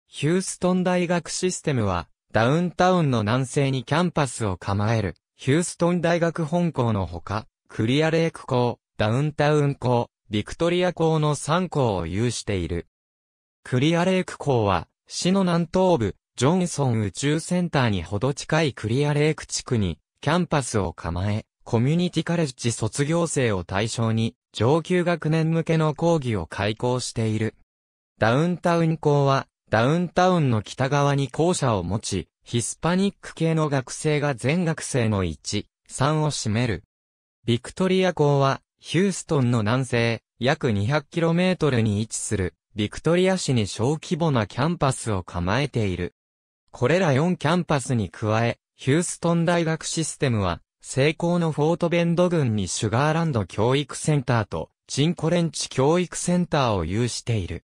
ヒューストン大学システムは、ダウンタウンの南西にキャンパスを構える。ヒューストン大学本校のほか、クリアレイク校、ダウンタウン校、ビクトリア校の3校を有している。クリアレイク校は、市の南東部、ジョンソン宇宙センターにほど近いクリアレイク地区に、キャンパスを構え、コミュニティカレッジ卒業生を対象に、上級学年向けの講義を開講している。ダウンタウン校は、ダウンタウンの北側に校舎を持ち、ヒスパニック系の学生が全学生の1、3を占める。ビクトリア港は、ヒューストンの南西、約 200km に位置する、ビクトリア市に小規模なキャンパスを構えている。これら4キャンパスに加え、ヒューストン大学システムは、成功のフォートベンド郡にシュガーランド教育センターと、チンコレンチ教育センターを有している。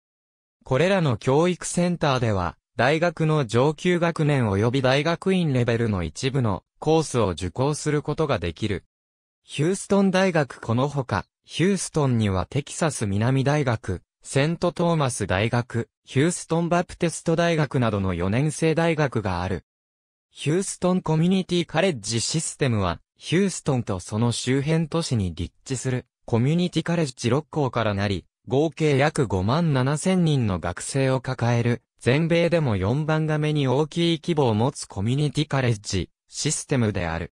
これらの教育センターでは、大学の上級学年及び大学院レベルの一部のコースを受講することができる。ヒューストン大学このほか、ヒューストンにはテキサス南大学、セントトーマス大学、ヒューストンバプテスト大学などの4年生大学がある。ヒューストンコミュニティカレッジシステムは、ヒューストンとその周辺都市に立地するコミュニティカレッジ6校からなり、合計約5万7千人の学生を抱える全米でも4番が目に大きい規模を持つコミュニティカレッジ、システムである。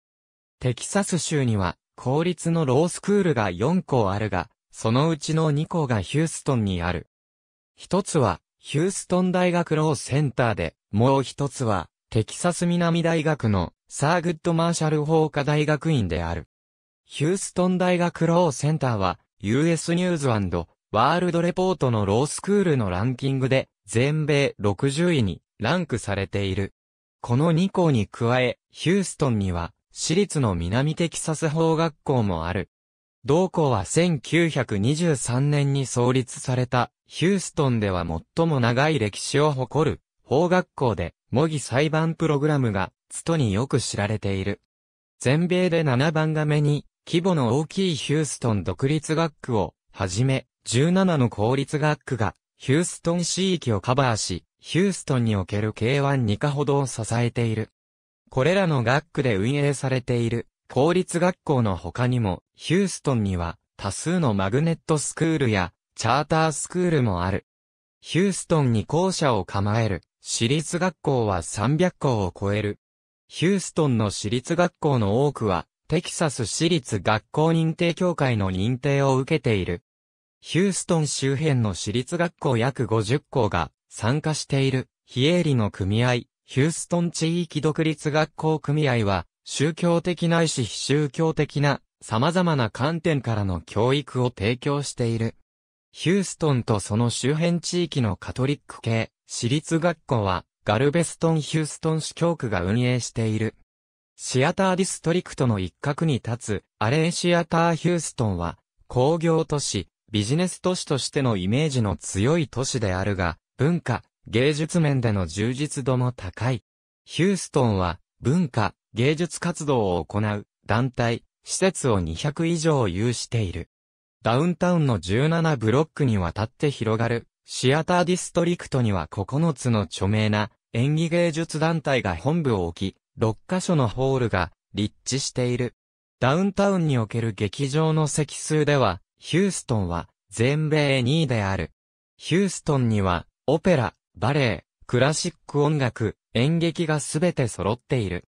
テキサス州には、公立のロースクールが4校あるが、そのうちの2校がヒューストンにある。一つは、ヒューストン大学ローセンターで、もう一つは、テキサス南大学のサーグッドマーシャル法科大学院である。ヒューストン大学ローセンターは、US ニューズワールドレポートのロースクールのランキングで全米60位にランクされている。この2校に加え、ヒューストンには、私立の南テキサス法学校もある。同校は1923年に創立された、ヒューストンでは最も長い歴史を誇る、法学校で、模擬裁判プログラムが、都トによく知られている。全米で7番が目に、規模の大きいヒューストン独立学区を、はじめ、17の公立学区がヒューストン市域をカバーし、ヒューストンにおける K1 2課ほどを支えている。これらの学区で運営されている公立学校の他にも、ヒューストンには多数のマグネットスクールやチャータースクールもある。ヒューストンに校舎を構える私立学校は300校を超える。ヒューストンの私立学校の多くは、テキサス私立学校認定協会の認定を受けている。ヒューストン周辺の私立学校約50校が参加している非営利の組合、ヒューストン地域独立学校組合は、宗教的ないし非宗教的な様々な観点からの教育を提供している。ヒューストンとその周辺地域のカトリック系、私立学校は、ガルベストン・ヒューストン市教区が運営している。シアターディストリクトの一角に立つ、アレーシアター・ヒューストンは、工業都市、ビジネス都市としてのイメージの強い都市であるが、文化、芸術面での充実度も高い。ヒューストンは、文化、芸術活動を行う、団体、施設を200以上有している。ダウンタウンの17ブロックにわたって広がる、シアターディストリクトには9つの著名な演技芸術団体が本部を置き、6カ所のホールが立地している。ダウンタウンにおける劇場の席数では、ヒューストンは全米2位である。ヒューストンには、オペラ、バレエ、クラシック音楽、演劇がすべて揃っている。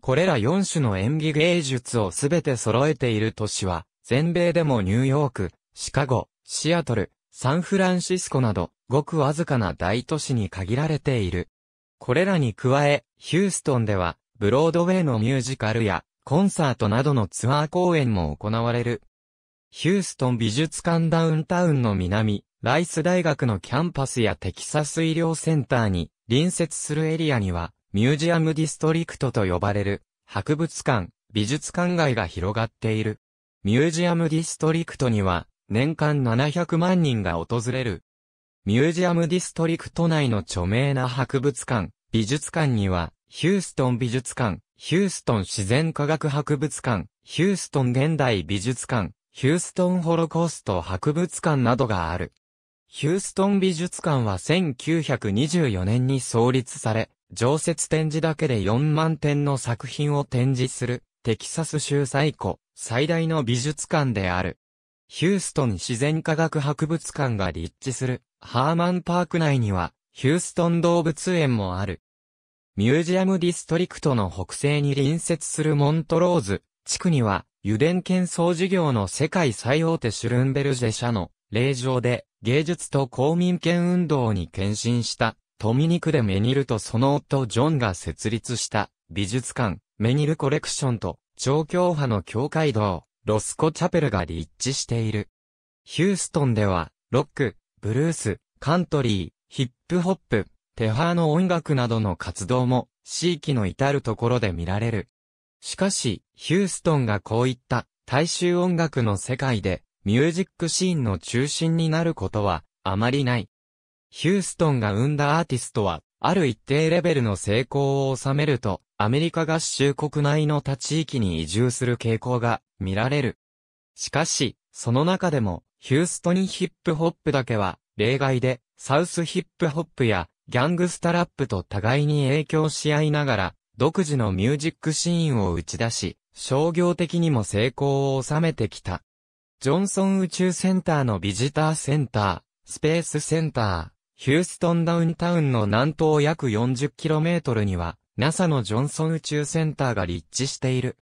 これら4種の演技芸術をすべて揃えている都市は、全米でもニューヨーク、シカゴ、シアトル、サンフランシスコなど、ごくわずかな大都市に限られている。これらに加え、ヒューストンでは、ブロードウェイのミュージカルや、コンサートなどのツアー公演も行われる。ヒューストン美術館ダウンタウンの南、ライス大学のキャンパスやテキサス医療センターに隣接するエリアには、ミュージアムディストリクトと呼ばれる、博物館、美術館街が広がっている。ミュージアムディストリクトには、年間700万人が訪れる。ミュージアムディストリクト内の著名な博物館、美術館には、ヒューストン美術館、ヒューストン自然科学博物館、ヒューストン現代美術館、ヒューストンホロコースト博物館などがある。ヒューストン美術館は1924年に創立され、常設展示だけで4万点の作品を展示する、テキサス州最古、最大の美術館である。ヒューストン自然科学博物館が立地する、ハーマンパーク内には、ヒューストン動物園もある。ミュージアムディストリクトの北西に隣接するモントローズ地区には、油田検装事業の世界最大手シュルンベルジェ社の令場で芸術と公民権運動に献身したトミニクでメニルとその夫ジョンが設立した美術館メニルコレクションと超教派の教会堂ロスコチャペルが立地している。ヒューストンではロック、ブルース、カントリー、ヒップホップ、テハーの音楽などの活動も地域の至るところで見られる。しかし、ヒューストンがこういった大衆音楽の世界でミュージックシーンの中心になることはあまりない。ヒューストンが生んだアーティストは、ある一定レベルの成功を収めると、アメリカ合衆国内の他地域に移住する傾向が見られる。しかし、その中でも、ヒューストンヒップホップだけは例外で、サウスヒップホップやギャングスタラップと互いに影響し合いながら、独自のミュージックシーンを打ち出し、商業的にも成功を収めてきた。ジョンソン宇宙センターのビジターセンター、スペースセンター、ヒューストンダウンタウンの南東約 40km には、NASA のジョンソン宇宙センターが立地している。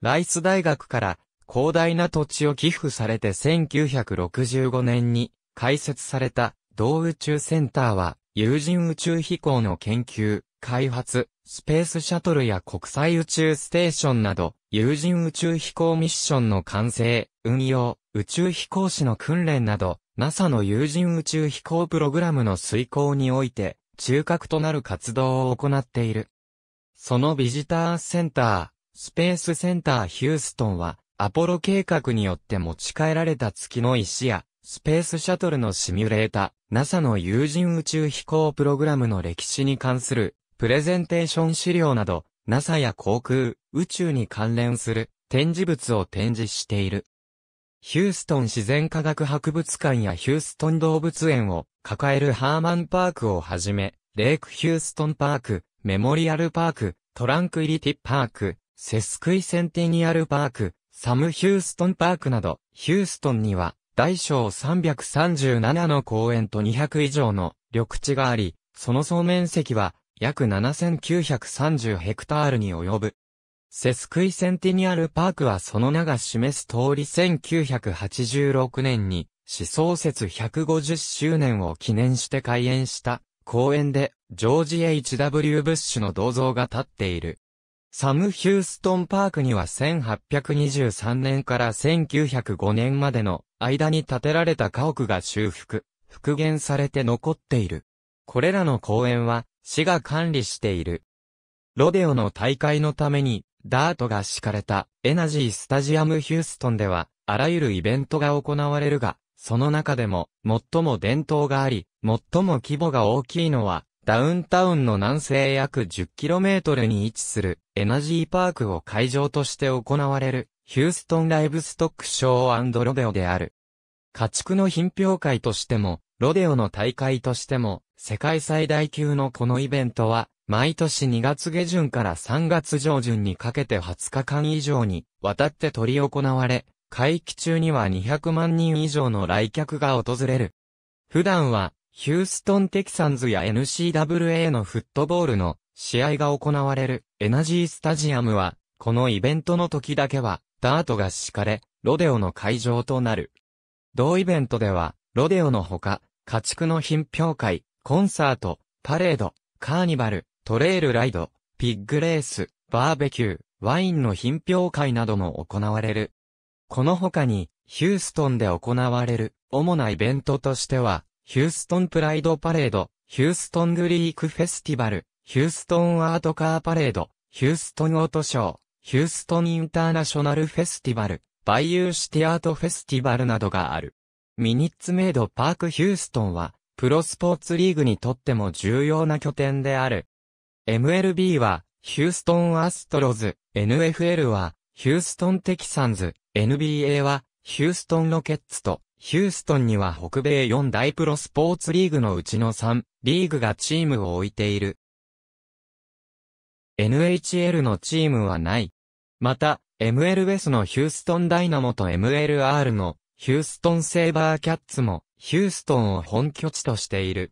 ライス大学から広大な土地を寄付されて1965年に開設された同宇宙センターは、有人宇宙飛行の研究、開発、スペースシャトルや国際宇宙ステーションなど、有人宇宙飛行ミッションの完成、運用、宇宙飛行士の訓練など、NASA の有人宇宙飛行プログラムの遂行において、中核となる活動を行っている。そのビジターセンター、スペースセンターヒューストンは、アポロ計画によって持ち帰られた月の石や、スペースシャトルのシミュレータ、NASA の有人宇宙飛行プログラムの歴史に関するプレゼンテーション資料など、NASA や航空、宇宙に関連する展示物を展示している。ヒューストン自然科学博物館やヒューストン動物園を抱えるハーマンパークをはじめ、レイクヒューストンパーク、メモリアルパーク、トランクイリティパーク、セスクイセンティニアルパーク、サムヒューストンパークなど、ヒューストンには大小337の公園と200以上の緑地があり、その総面積は約7930ヘクタールに及ぶ。セスクイセンティニアルパークはその名が示す通り1986年に、思想説150周年を記念して開園した公園で、ジョージ・ H.W. ブッシュの銅像が立っている。サム・ヒューストン・パークには1823年から1905年までの間に建てられた家屋が修復、復元されて残っている。これらの公園は市が管理している。ロデオの大会のために、ダートが敷かれたエナジースタジアムヒューストンでは、あらゆるイベントが行われるが、その中でも、最も伝統があり、最も規模が大きいのは、ダウンタウンの南西約 10km に位置するエナジーパークを会場として行われるヒューストンライブストックショーロデオである。家畜の品評会としても、ロデオの大会としても、世界最大級のこのイベントは、毎年2月下旬から3月上旬にかけて20日間以上に渡って取り行われ、会期中には200万人以上の来客が訪れる。普段は、ヒューストンテキサンズや n c w a のフットボールの試合が行われるエナジースタジアムは、このイベントの時だけは、ダートが敷かれ、ロデオの会場となる。同イベントでは、ロデオのほか、家畜の品評会、コンサート、パレード、カーニバル、トレイルライド、ピッグレース、バーベキュー、ワインの品評会なども行われる。この他に、ヒューストンで行われる主なイベントとしては、ヒューストンプライドパレード、ヒューストングリークフェスティバル、ヒューストンアートカーパレード、ヒューストンオートショー、ヒューストンインターナショナルフェスティバル、バイユーシティアートフェスティバルなどがある。ミニッツメイドパークヒューストンは、プロスポーツリーグにとっても重要な拠点である。MLB は、ヒューストンアストロズ、NFL は、ヒューストンテキサンズ、NBA は、ヒューストンロケッツと、ヒューストンには北米4大プロスポーツリーグのうちの3、リーグがチームを置いている。NHL のチームはない。また、MLS のヒューストンダイナモと MLR のヒューストンセイバーキャッツもヒューストンを本拠地としている。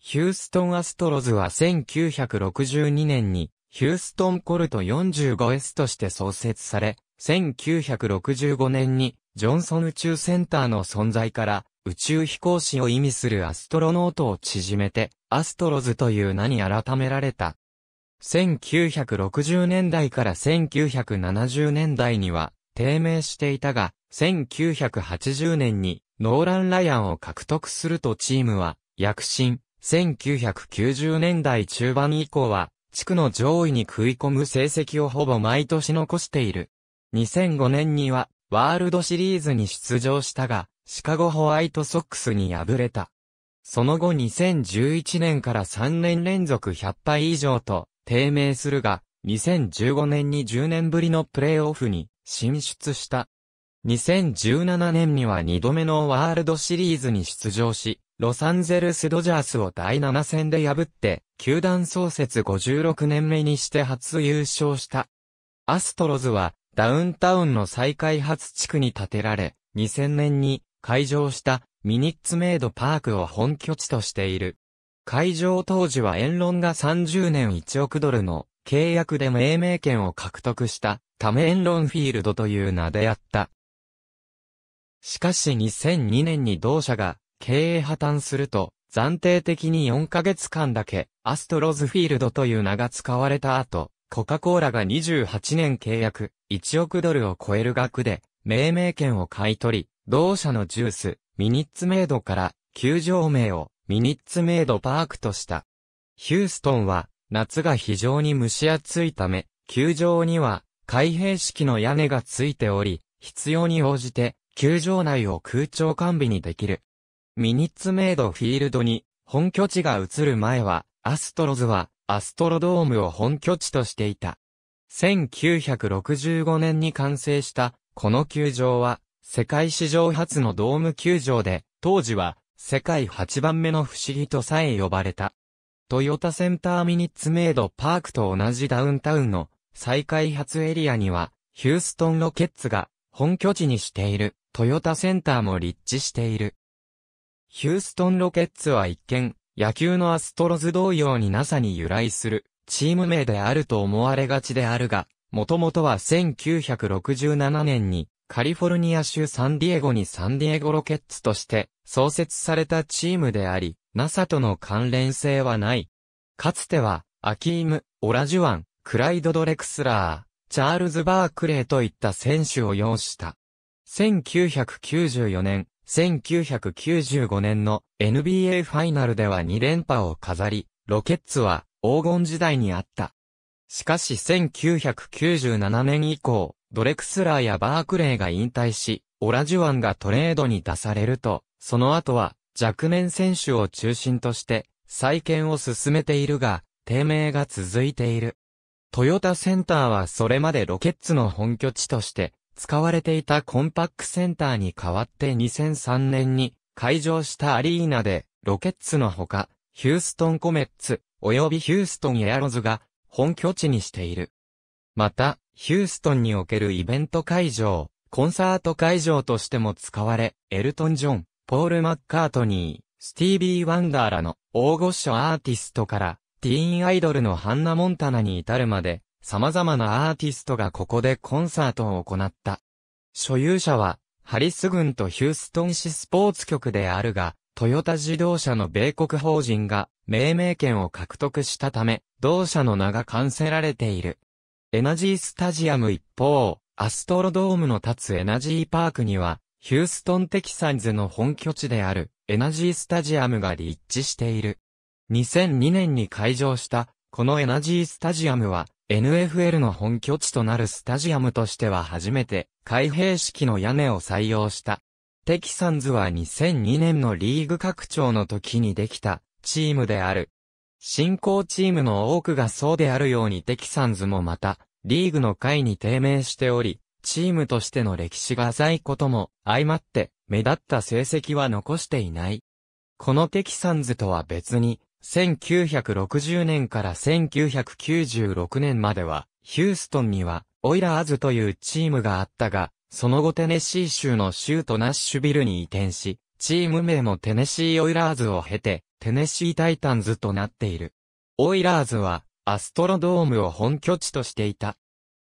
ヒューストンアストロズは1962年にヒューストンコルト 45S として創設され、1965年にジョンソン宇宙センターの存在から宇宙飛行士を意味するアストロノートを縮めてアストロズという名に改められた。1960年代から1970年代には低迷していたが、1980年にノーラン・ライアンを獲得するとチームは、躍進、1990年代中盤以降は、地区の上位に食い込む成績をほぼ毎年残している。2005年には、ワールドシリーズに出場したが、シカゴホワイトソックスに敗れた。その後2011年から3年連続100敗以上と低迷するが、2015年に10年ぶりのプレーオフに進出した。2017年には2度目のワールドシリーズに出場し、ロサンゼルスドジャースを第7戦で破って、球団創設56年目にして初優勝した。アストロズは、ダウンタウンの再開発地区に建てられ、2000年に開場したミニッツメイドパークを本拠地としている。会場当時はエンロンが30年1億ドルの契約で命名権を獲得したためエンロンフィールドという名であった。しかし2002年に同社が経営破綻すると、暫定的に4ヶ月間だけ、アストロズフィールドという名が使われた後、コカ・コーラが28年契約、1億ドルを超える額で、命名権を買い取り、同社のジュース、ミニッツメイドから、球場名を、ミニッツメイドパークとした。ヒューストンは、夏が非常に蒸し暑いため、球場には、開閉式の屋根がついており、必要に応じて、球場内を空調完備にできる。ミニッツメイドフィールドに本拠地が移る前は、アストロズはアストロドームを本拠地としていた。1965年に完成したこの球場は世界史上初のドーム球場で、当時は世界8番目の不思議とさえ呼ばれた。トヨタセンターミニッツメイドパークと同じダウンタウンの再開発エリアには、ヒューストンロケッツが本拠地にしている、トヨタセンターも立地している。ヒューストンロケッツは一見、野球のアストロズ同様に NASA に由来する、チーム名であると思われがちであるが、もともとは1967年に、カリフォルニア州サンディエゴにサンディエゴロケッツとして創設されたチームであり、NASA との関連性はない。かつては、アキーム、オラジュアン、クライド・ドレクスラー、チャールズ・バークレーといった選手を擁した。1994年、1995年の NBA ファイナルでは2連覇を飾り、ロケッツは黄金時代にあった。しかし1997年以降、ドレクスラーやバークレーが引退し、オラジュアンがトレードに出されると、その後は若年選手を中心として再建を進めているが、低迷が続いている。トヨタセンターはそれまでロケッツの本拠地として使われていたコンパックセンターに代わって2003年に開場したアリーナでロケッツのほかヒューストンコメッツ及びヒューストンエアロズが本拠地にしている。また、ヒューストンにおけるイベント会場、コンサート会場としても使われ、エルトン・ジョン、ポール・マッカートニー、スティービー・ワンダーらの大御所アーティストからティーンアイドルのハンナ・モンタナに至るまで、様々なアーティストがここでコンサートを行った。所有者は、ハリス軍とヒューストン市スポーツ局であるが、トヨタ自動車の米国法人が命名権を獲得したため、同社の名が冠せられている。エナジースタジアム一方、アストロドームの立つエナジーパークには、ヒューストンテキサンズの本拠地であるエナジースタジアムが立地している。2002年に開場した、このエナジースタジアムは、NFL の本拠地となるスタジアムとしては初めて、開閉式の屋根を採用した。テキサンズは2002年のリーグ拡張の時にできた、チームである。新興チームの多くがそうであるようにテキサンズもまた、リーグの会に低迷しており、チームとしての歴史が浅いことも、相まって、目立った成績は残していない。このテキサンズとは別に、1960年から1996年までは、ヒューストンには、オイラーズというチームがあったが、その後テネシー州の州都ナッシュビルに移転し、チーム名もテネシーオイラーズを経て、テネシータイタンズとなっている。オイラーズは、アストロドームを本拠地としていた。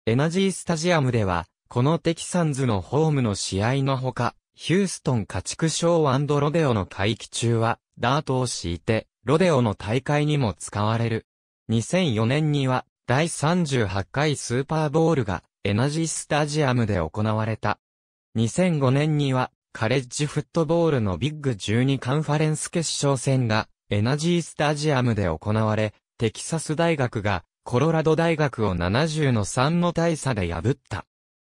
エナジースタジアムでは、このテキサンズのホームの試合のほか、ヒューストン家畜ショーロデオの会期中は、ダートを敷いて、ロデオの大会にも使われる。2004年には、第38回スーパーボールが、エナジースタジアムで行われた。2005年には、カレッジフットボールのビッグ12カンファレンス決勝戦が、エナジースタジアムで行われ、テキサス大学が、コロラド大学を70の3の大差で破った。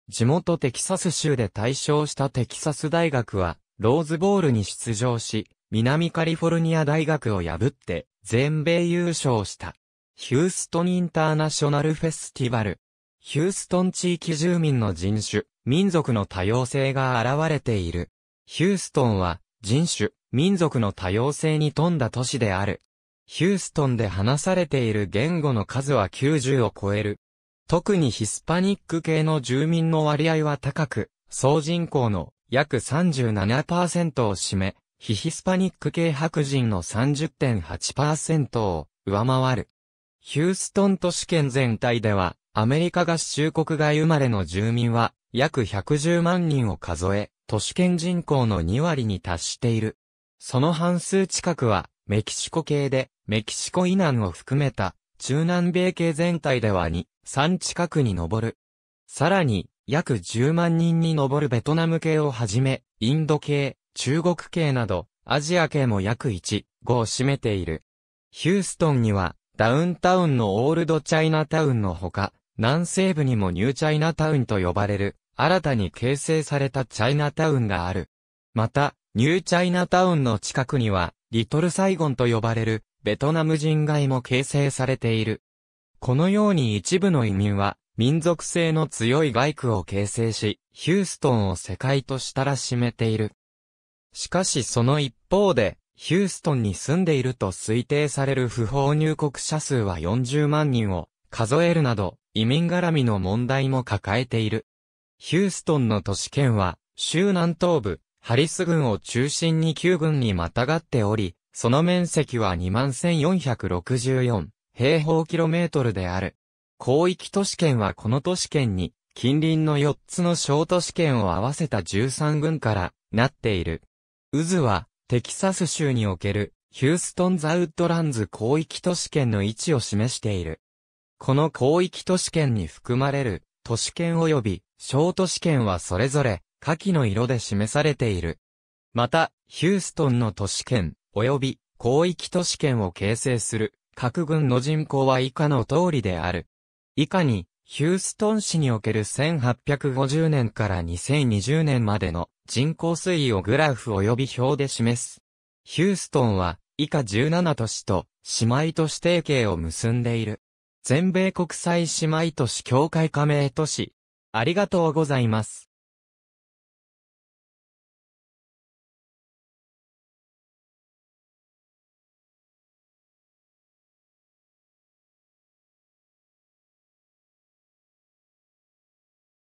地元テキサス州で大勝したテキサス大学は、ローズボールに出場し、南カリフォルニア大学を破って全米優勝した。ヒューストンインターナショナルフェスティバル。ヒューストン地域住民の人種、民族の多様性が現れている。ヒューストンは人種、民族の多様性に富んだ都市である。ヒューストンで話されている言語の数は90を超える。特にヒスパニック系の住民の割合は高く、総人口の約37%を占め、非ヒスパニック系白人の30.8%を上回る。ヒューストン都市圏全体では、アメリカ合衆国外生まれの住民は約110万人を数え、都市圏人口の2割に達している。その半数近くはメキシコ系で、メキシコ以南を含めた中南米系全体では2、3近くに上る。さらに、約10万人に上るベトナム系をはじめ、インド系、中国系など、アジア系も約1、5を占めている。ヒューストンには、ダウンタウンのオールドチャイナタウンのほか、南西部にもニューチャイナタウンと呼ばれる、新たに形成されたチャイナタウンがある。また、ニューチャイナタウンの近くには、リトルサイゴンと呼ばれる、ベトナム人街も形成されている。このように一部の移民は、民族性の強い外区を形成し、ヒューストンを世界としたら占めている。しかしその一方で、ヒューストンに住んでいると推定される不法入国者数は40万人を数えるなど、移民絡みの問題も抱えている。ヒューストンの都市圏は、州南東部、ハリス郡を中心に9郡にまたがっており、その面積は21,464平方キロメートルである。広域都市圏はこの都市圏に、近隣の4つの小都市圏を合わせた13郡からなっている。渦は、テキサス州における、ヒューストン・ザ・ウッドランズ広域都市圏の位置を示している。この広域都市圏に含まれる、都市圏及び、小都市圏はそれぞれ、下記の色で示されている。また、ヒューストンの都市圏、及び、広域都市圏を形成する、各軍の人口は以下の通りである。以下に、ヒューストン市における1850年から2020年までの人口推移をグラフ及び表で示す。ヒューストンは、以下17都市と、姉妹都市提携を結んでいる。全米国際姉妹都市協会加盟都市。ありがとうございます。